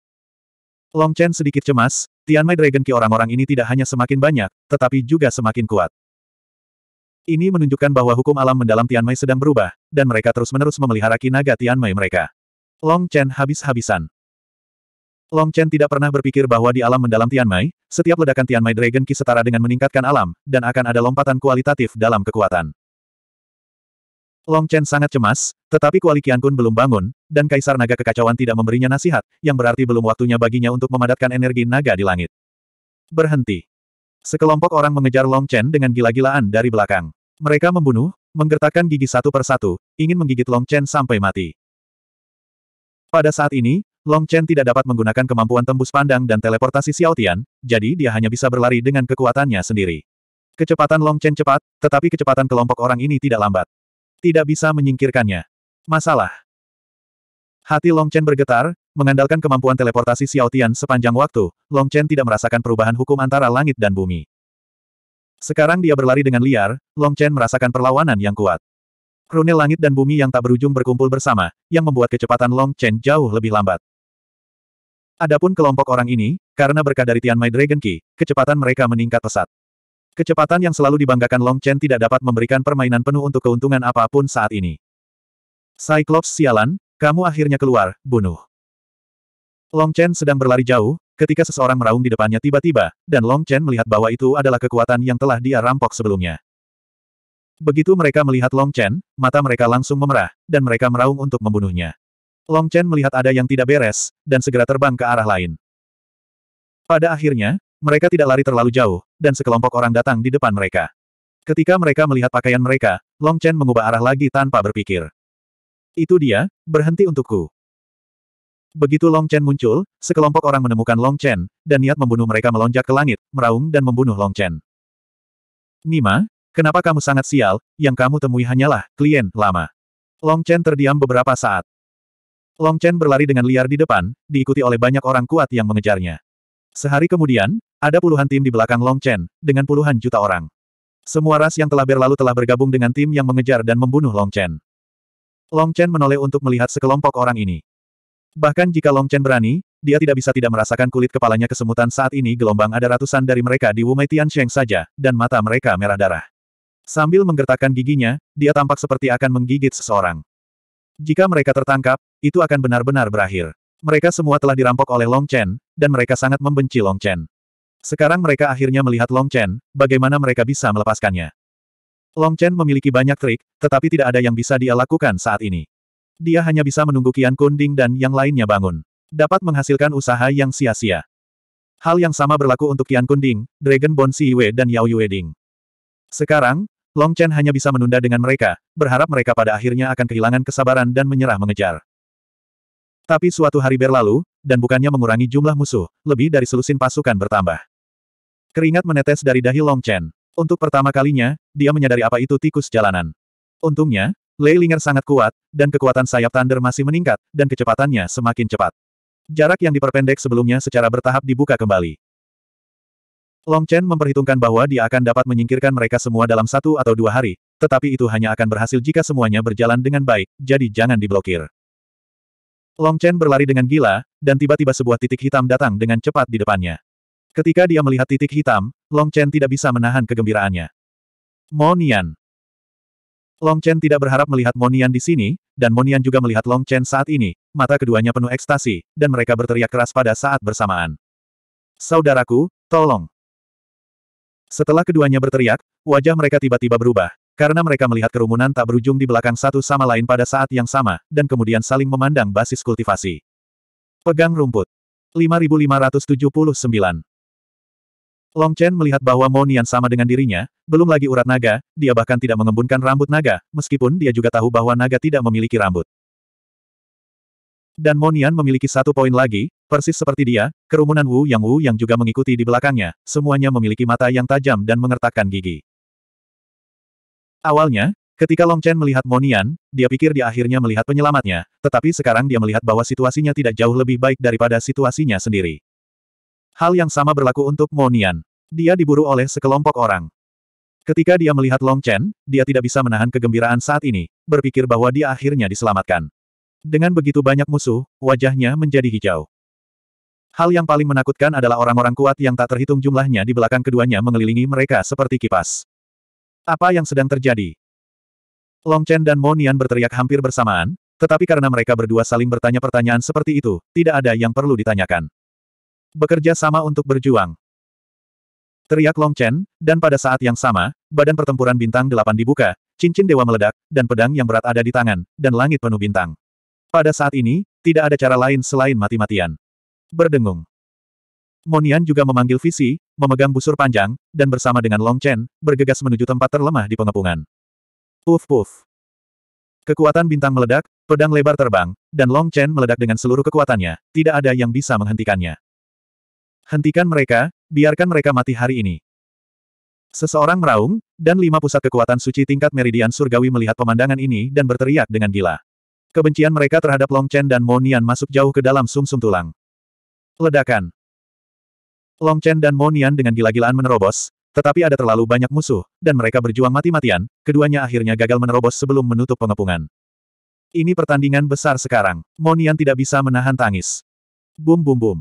Long Chen sedikit cemas, Tianmai Dragon Ki orang-orang ini tidak hanya semakin banyak, tetapi juga semakin kuat. Ini menunjukkan bahwa hukum alam mendalam Tianmai sedang berubah, dan mereka terus-menerus memelihara kinaga Tianmai mereka. Long Chen habis-habisan. Long Chen tidak pernah berpikir bahwa di alam mendalam Tianmai, setiap ledakan Tianmai Dragon Ki setara dengan meningkatkan alam, dan akan ada lompatan kualitatif dalam kekuatan. Long Chen sangat cemas, tetapi Kuali Kun belum bangun, dan Kaisar Naga Kekacauan tidak memberinya nasihat, yang berarti belum waktunya baginya untuk memadatkan energi naga di langit. Berhenti. Sekelompok orang mengejar Long Chen dengan gila-gilaan dari belakang. Mereka membunuh, menggertakkan gigi satu persatu, ingin menggigit Long Chen sampai mati. Pada saat ini, Long Chen tidak dapat menggunakan kemampuan tembus pandang dan teleportasi Xiao Tian, jadi dia hanya bisa berlari dengan kekuatannya sendiri. Kecepatan Long Chen cepat, tetapi kecepatan kelompok orang ini tidak lambat. Tidak bisa menyingkirkannya. Masalah. Hati Long Chen bergetar, mengandalkan kemampuan teleportasi Xiao Tian sepanjang waktu, Long Chen tidak merasakan perubahan hukum antara langit dan bumi. Sekarang dia berlari dengan liar, Long Chen merasakan perlawanan yang kuat. Kronel langit dan bumi yang tak berujung berkumpul bersama, yang membuat kecepatan Long Chen jauh lebih lambat. Adapun kelompok orang ini, karena berkah dari Tianmai Dragon Key, kecepatan mereka meningkat pesat. Kecepatan yang selalu dibanggakan Long Chen tidak dapat memberikan permainan penuh untuk keuntungan apapun saat ini. Cyclops sialan, kamu akhirnya keluar, bunuh. Long Chen sedang berlari jauh, ketika seseorang meraung di depannya tiba-tiba, dan Long Chen melihat bahwa itu adalah kekuatan yang telah dia rampok sebelumnya. Begitu mereka melihat Long Chen, mata mereka langsung memerah, dan mereka meraung untuk membunuhnya. Long Chen melihat ada yang tidak beres, dan segera terbang ke arah lain. Pada akhirnya, mereka tidak lari terlalu jauh, dan sekelompok orang datang di depan mereka. Ketika mereka melihat pakaian mereka, Long Chen mengubah arah lagi tanpa berpikir. Itu dia, berhenti untukku. Begitu Long Chen muncul, sekelompok orang menemukan Long Chen, dan niat membunuh mereka melonjak ke langit, meraung dan membunuh Long Chen. Nima, Kenapa kamu sangat sial, yang kamu temui hanyalah klien lama. Long Chen terdiam beberapa saat. Long Chen berlari dengan liar di depan, diikuti oleh banyak orang kuat yang mengejarnya. Sehari kemudian, ada puluhan tim di belakang Long Chen, dengan puluhan juta orang. Semua ras yang telah berlalu telah bergabung dengan tim yang mengejar dan membunuh Long Chen. Long Chen menoleh untuk melihat sekelompok orang ini. Bahkan jika Long Chen berani, dia tidak bisa tidak merasakan kulit kepalanya kesemutan saat ini gelombang ada ratusan dari mereka di Tian Sheng saja, dan mata mereka merah darah. Sambil menggertakkan giginya, dia tampak seperti akan menggigit seseorang. Jika mereka tertangkap, itu akan benar-benar berakhir. Mereka semua telah dirampok oleh Long Chen, dan mereka sangat membenci Long Chen. Sekarang mereka akhirnya melihat Long Chen, bagaimana mereka bisa melepaskannya. Long Chen memiliki banyak trik, tetapi tidak ada yang bisa dia lakukan saat ini. Dia hanya bisa menunggu Kian Kunding dan yang lainnya bangun. Dapat menghasilkan usaha yang sia-sia. Hal yang sama berlaku untuk Kian Kunding, Dragon Bone Siwe dan Yao Yue Ding. Sekarang, Long Chen hanya bisa menunda dengan mereka, berharap mereka pada akhirnya akan kehilangan kesabaran dan menyerah mengejar. Tapi suatu hari berlalu, dan bukannya mengurangi jumlah musuh, lebih dari selusin pasukan bertambah. Keringat menetes dari dahi Long Chen. Untuk pertama kalinya, dia menyadari apa itu tikus jalanan. Untungnya, Lei Linger sangat kuat, dan kekuatan sayap Thunder masih meningkat, dan kecepatannya semakin cepat. Jarak yang diperpendek sebelumnya secara bertahap dibuka kembali. Long Chen memperhitungkan bahwa dia akan dapat menyingkirkan mereka semua dalam satu atau dua hari, tetapi itu hanya akan berhasil jika semuanya berjalan dengan baik, jadi jangan diblokir. Long Chen berlari dengan gila, dan tiba-tiba sebuah titik hitam datang dengan cepat di depannya. Ketika dia melihat titik hitam, Long Chen tidak bisa menahan kegembiraannya. Monian. Long Chen tidak berharap melihat Monian di sini, dan Monian juga melihat Long Chen saat ini, mata keduanya penuh ekstasi, dan mereka berteriak keras pada saat bersamaan. Saudaraku, tolong. Setelah keduanya berteriak, wajah mereka tiba-tiba berubah, karena mereka melihat kerumunan tak berujung di belakang satu sama lain pada saat yang sama, dan kemudian saling memandang basis kultivasi. Pegang rumput. 5579. Long Chen melihat bahwa Monian sama dengan dirinya, belum lagi urat naga, dia bahkan tidak mengembunkan rambut naga, meskipun dia juga tahu bahwa naga tidak memiliki rambut. Dan Monian memiliki satu poin lagi, persis seperti dia, kerumunan Wu Yang Wu Yang juga mengikuti di belakangnya, semuanya memiliki mata yang tajam dan mengertakkan gigi. Awalnya, ketika Long Chen melihat Monian, dia pikir dia akhirnya melihat penyelamatnya, tetapi sekarang dia melihat bahwa situasinya tidak jauh lebih baik daripada situasinya sendiri. Hal yang sama berlaku untuk Monian. Dia diburu oleh sekelompok orang. Ketika dia melihat Long Chen, dia tidak bisa menahan kegembiraan saat ini, berpikir bahwa dia akhirnya diselamatkan. Dengan begitu banyak musuh, wajahnya menjadi hijau. Hal yang paling menakutkan adalah orang-orang kuat yang tak terhitung jumlahnya di belakang keduanya mengelilingi mereka seperti kipas. Apa yang sedang terjadi? Long Chen dan Monian berteriak hampir bersamaan, tetapi karena mereka berdua saling bertanya pertanyaan seperti itu, tidak ada yang perlu ditanyakan. Bekerja sama untuk berjuang. Teriak Long Chen, dan pada saat yang sama, badan pertempuran bintang delapan dibuka, cincin dewa meledak, dan pedang yang berat ada di tangan, dan langit penuh bintang. Pada saat ini, tidak ada cara lain selain mati-matian. Berdengung. Monian juga memanggil visi, memegang busur panjang, dan bersama dengan Long Chen, bergegas menuju tempat terlemah di pengepungan. Puf puf. Kekuatan bintang meledak, pedang lebar terbang, dan Long Chen meledak dengan seluruh kekuatannya, tidak ada yang bisa menghentikannya. Hentikan mereka, biarkan mereka mati hari ini. Seseorang meraung, dan lima pusat kekuatan suci tingkat meridian surgawi melihat pemandangan ini dan berteriak dengan gila. Kebencian mereka terhadap Long Chen dan Monian masuk jauh ke dalam sumsum -sum tulang. Ledakan. Long Chen dan Monian dengan gila-gilaan menerobos, tetapi ada terlalu banyak musuh, dan mereka berjuang mati-matian, keduanya akhirnya gagal menerobos sebelum menutup pengepungan. Ini pertandingan besar sekarang. Monian tidak bisa menahan tangis. Bum bum bum.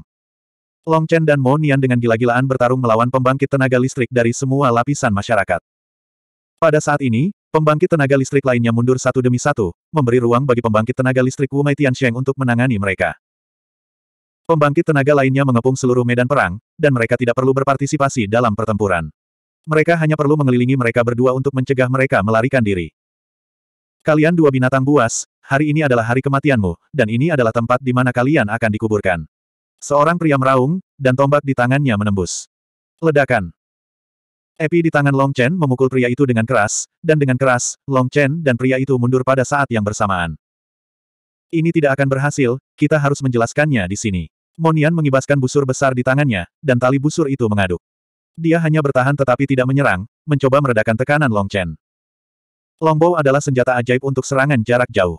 Long Chen dan Monian dengan gila-gilaan bertarung melawan pembangkit tenaga listrik dari semua lapisan masyarakat. Pada saat ini, Pembangkit tenaga listrik lainnya mundur satu demi satu, memberi ruang bagi pembangkit tenaga listrik Wu Mei Tiansheng untuk menangani mereka. Pembangkit tenaga lainnya mengepung seluruh medan perang, dan mereka tidak perlu berpartisipasi dalam pertempuran. Mereka hanya perlu mengelilingi mereka berdua untuk mencegah mereka melarikan diri. Kalian dua binatang buas, hari ini adalah hari kematianmu, dan ini adalah tempat di mana kalian akan dikuburkan. Seorang pria meraung, dan tombak di tangannya menembus. Ledakan. Epi di tangan Long Chen memukul pria itu dengan keras, dan dengan keras, Long Chen dan pria itu mundur pada saat yang bersamaan. Ini tidak akan berhasil, kita harus menjelaskannya di sini. Monian mengibaskan busur besar di tangannya, dan tali busur itu mengaduk. Dia hanya bertahan tetapi tidak menyerang, mencoba meredakan tekanan Long Chen. Longbow adalah senjata ajaib untuk serangan jarak jauh.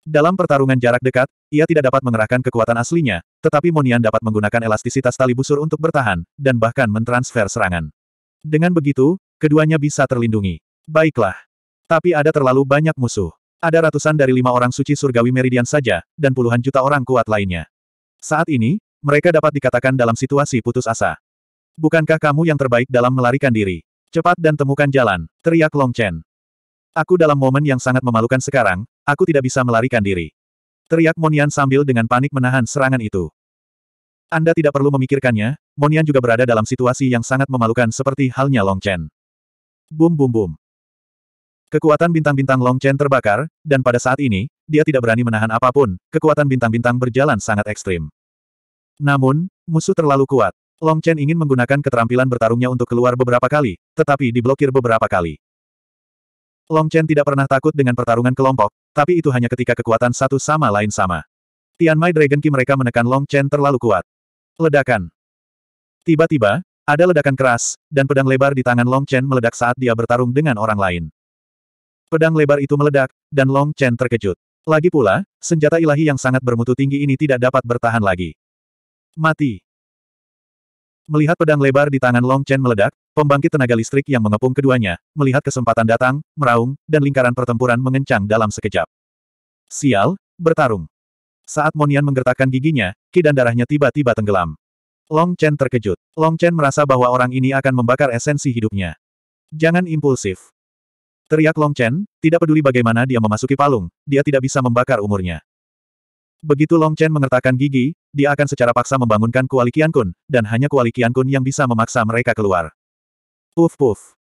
Dalam pertarungan jarak dekat, ia tidak dapat mengerahkan kekuatan aslinya, tetapi Monian dapat menggunakan elastisitas tali busur untuk bertahan, dan bahkan mentransfer serangan. Dengan begitu, keduanya bisa terlindungi. Baiklah. Tapi ada terlalu banyak musuh. Ada ratusan dari lima orang suci surgawi meridian saja, dan puluhan juta orang kuat lainnya. Saat ini, mereka dapat dikatakan dalam situasi putus asa. Bukankah kamu yang terbaik dalam melarikan diri? Cepat dan temukan jalan, teriak Long Chen. Aku dalam momen yang sangat memalukan sekarang, aku tidak bisa melarikan diri. Teriak Monian sambil dengan panik menahan serangan itu. Anda tidak perlu memikirkannya, Monian juga berada dalam situasi yang sangat memalukan seperti halnya Long Chen. Bum bum bum. Kekuatan bintang-bintang Long Chen terbakar, dan pada saat ini, dia tidak berani menahan apapun, kekuatan bintang-bintang berjalan sangat ekstrim. Namun, musuh terlalu kuat. Long Chen ingin menggunakan keterampilan bertarungnya untuk keluar beberapa kali, tetapi diblokir beberapa kali. Long Chen tidak pernah takut dengan pertarungan kelompok, tapi itu hanya ketika kekuatan satu sama lain sama. Tian Mai Dragon Ki mereka menekan Long Chen terlalu kuat. Ledakan. Tiba-tiba, ada ledakan keras, dan pedang lebar di tangan Long Chen meledak saat dia bertarung dengan orang lain. Pedang lebar itu meledak, dan Long Chen terkejut. Lagi pula, senjata ilahi yang sangat bermutu tinggi ini tidak dapat bertahan lagi. Mati. Melihat pedang lebar di tangan Long Chen meledak, pembangkit tenaga listrik yang mengepung keduanya, melihat kesempatan datang, meraung, dan lingkaran pertempuran mengencang dalam sekejap. Sial, bertarung. Saat Monian menggertakkan giginya, ki dan darahnya tiba-tiba tenggelam. Long Chen terkejut. Long Chen merasa bahwa orang ini akan membakar esensi hidupnya. Jangan impulsif. Teriak Long Chen, tidak peduli bagaimana dia memasuki palung, dia tidak bisa membakar umurnya. Begitu Long Chen mengertakkan gigi, dia akan secara paksa membangunkan kuali Qian Kun, dan hanya kuali Qian Kun yang bisa memaksa mereka keluar. Puf puf.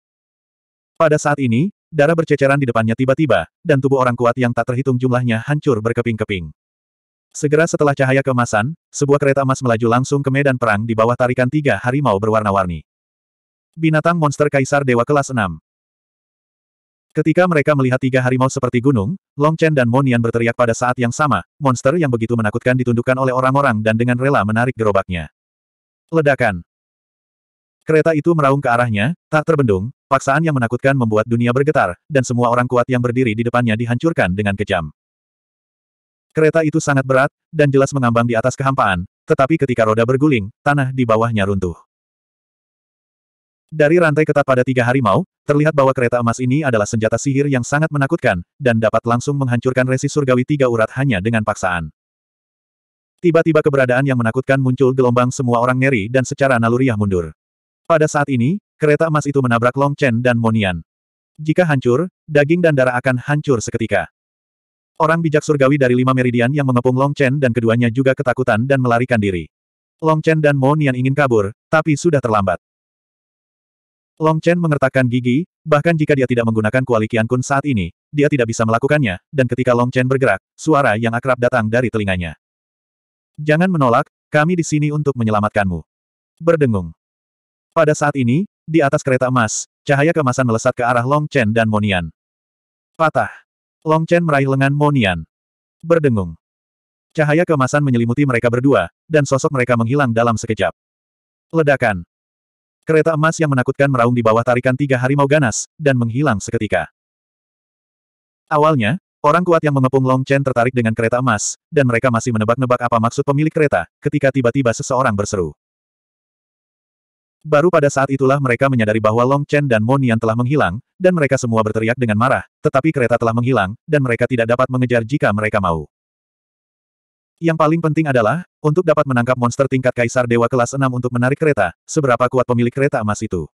Pada saat ini, darah berceceran di depannya tiba-tiba, dan tubuh orang kuat yang tak terhitung jumlahnya hancur berkeping-keping. Segera setelah cahaya kemasan, sebuah kereta emas melaju langsung ke medan perang di bawah tarikan tiga harimau berwarna-warni. Binatang monster kaisar dewa kelas 6. Ketika mereka melihat tiga harimau seperti gunung, Long Chen dan Monian berteriak pada saat yang sama, monster yang begitu menakutkan ditundukkan oleh orang-orang dan dengan rela menarik gerobaknya. Ledakan. Kereta itu meraung ke arahnya, tak terbendung, paksaan yang menakutkan membuat dunia bergetar, dan semua orang kuat yang berdiri di depannya dihancurkan dengan kejam. Kereta itu sangat berat, dan jelas mengambang di atas kehampaan, tetapi ketika roda berguling, tanah di bawahnya runtuh. Dari rantai ketat pada tiga harimau, terlihat bahwa kereta emas ini adalah senjata sihir yang sangat menakutkan, dan dapat langsung menghancurkan resi surgawi tiga urat hanya dengan paksaan. Tiba-tiba keberadaan yang menakutkan muncul gelombang semua orang ngeri dan secara naluriah mundur. Pada saat ini, kereta emas itu menabrak Long Chen dan Monian. Jika hancur, daging dan darah akan hancur seketika. Orang bijak surgawi dari lima meridian yang mengepung Long Chen dan keduanya juga ketakutan dan melarikan diri. Long Chen dan Mo Nian ingin kabur, tapi sudah terlambat. Long Chen mengertakkan gigi, bahkan jika dia tidak menggunakan kuali Kun saat ini, dia tidak bisa melakukannya, dan ketika Long Chen bergerak, suara yang akrab datang dari telinganya. Jangan menolak, kami di sini untuk menyelamatkanmu. Berdengung. Pada saat ini, di atas kereta emas, cahaya kemasan melesat ke arah Long Chen dan Monian. Patah. Long Chen meraih lengan Monian. Berdengung. Cahaya kemasan menyelimuti mereka berdua, dan sosok mereka menghilang dalam sekejap. Ledakan. Kereta emas yang menakutkan meraung di bawah tarikan tiga harimau ganas, dan menghilang seketika. Awalnya, orang kuat yang mengepung Long Chen tertarik dengan kereta emas, dan mereka masih menebak-nebak apa maksud pemilik kereta, ketika tiba-tiba seseorang berseru. Baru pada saat itulah mereka menyadari bahwa Long Chen dan Monian telah menghilang, dan mereka semua berteriak dengan marah, tetapi kereta telah menghilang, dan mereka tidak dapat mengejar jika mereka mau. Yang paling penting adalah, untuk dapat menangkap monster tingkat Kaisar Dewa kelas 6 untuk menarik kereta, seberapa kuat pemilik kereta emas itu.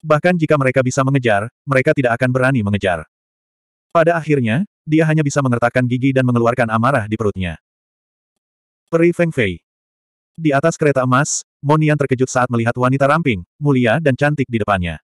Bahkan jika mereka bisa mengejar, mereka tidak akan berani mengejar. Pada akhirnya, dia hanya bisa mengertakkan gigi dan mengeluarkan amarah di perutnya. Peri Feng Fei. Di atas kereta emas, Monian terkejut saat melihat wanita ramping, mulia dan cantik di depannya.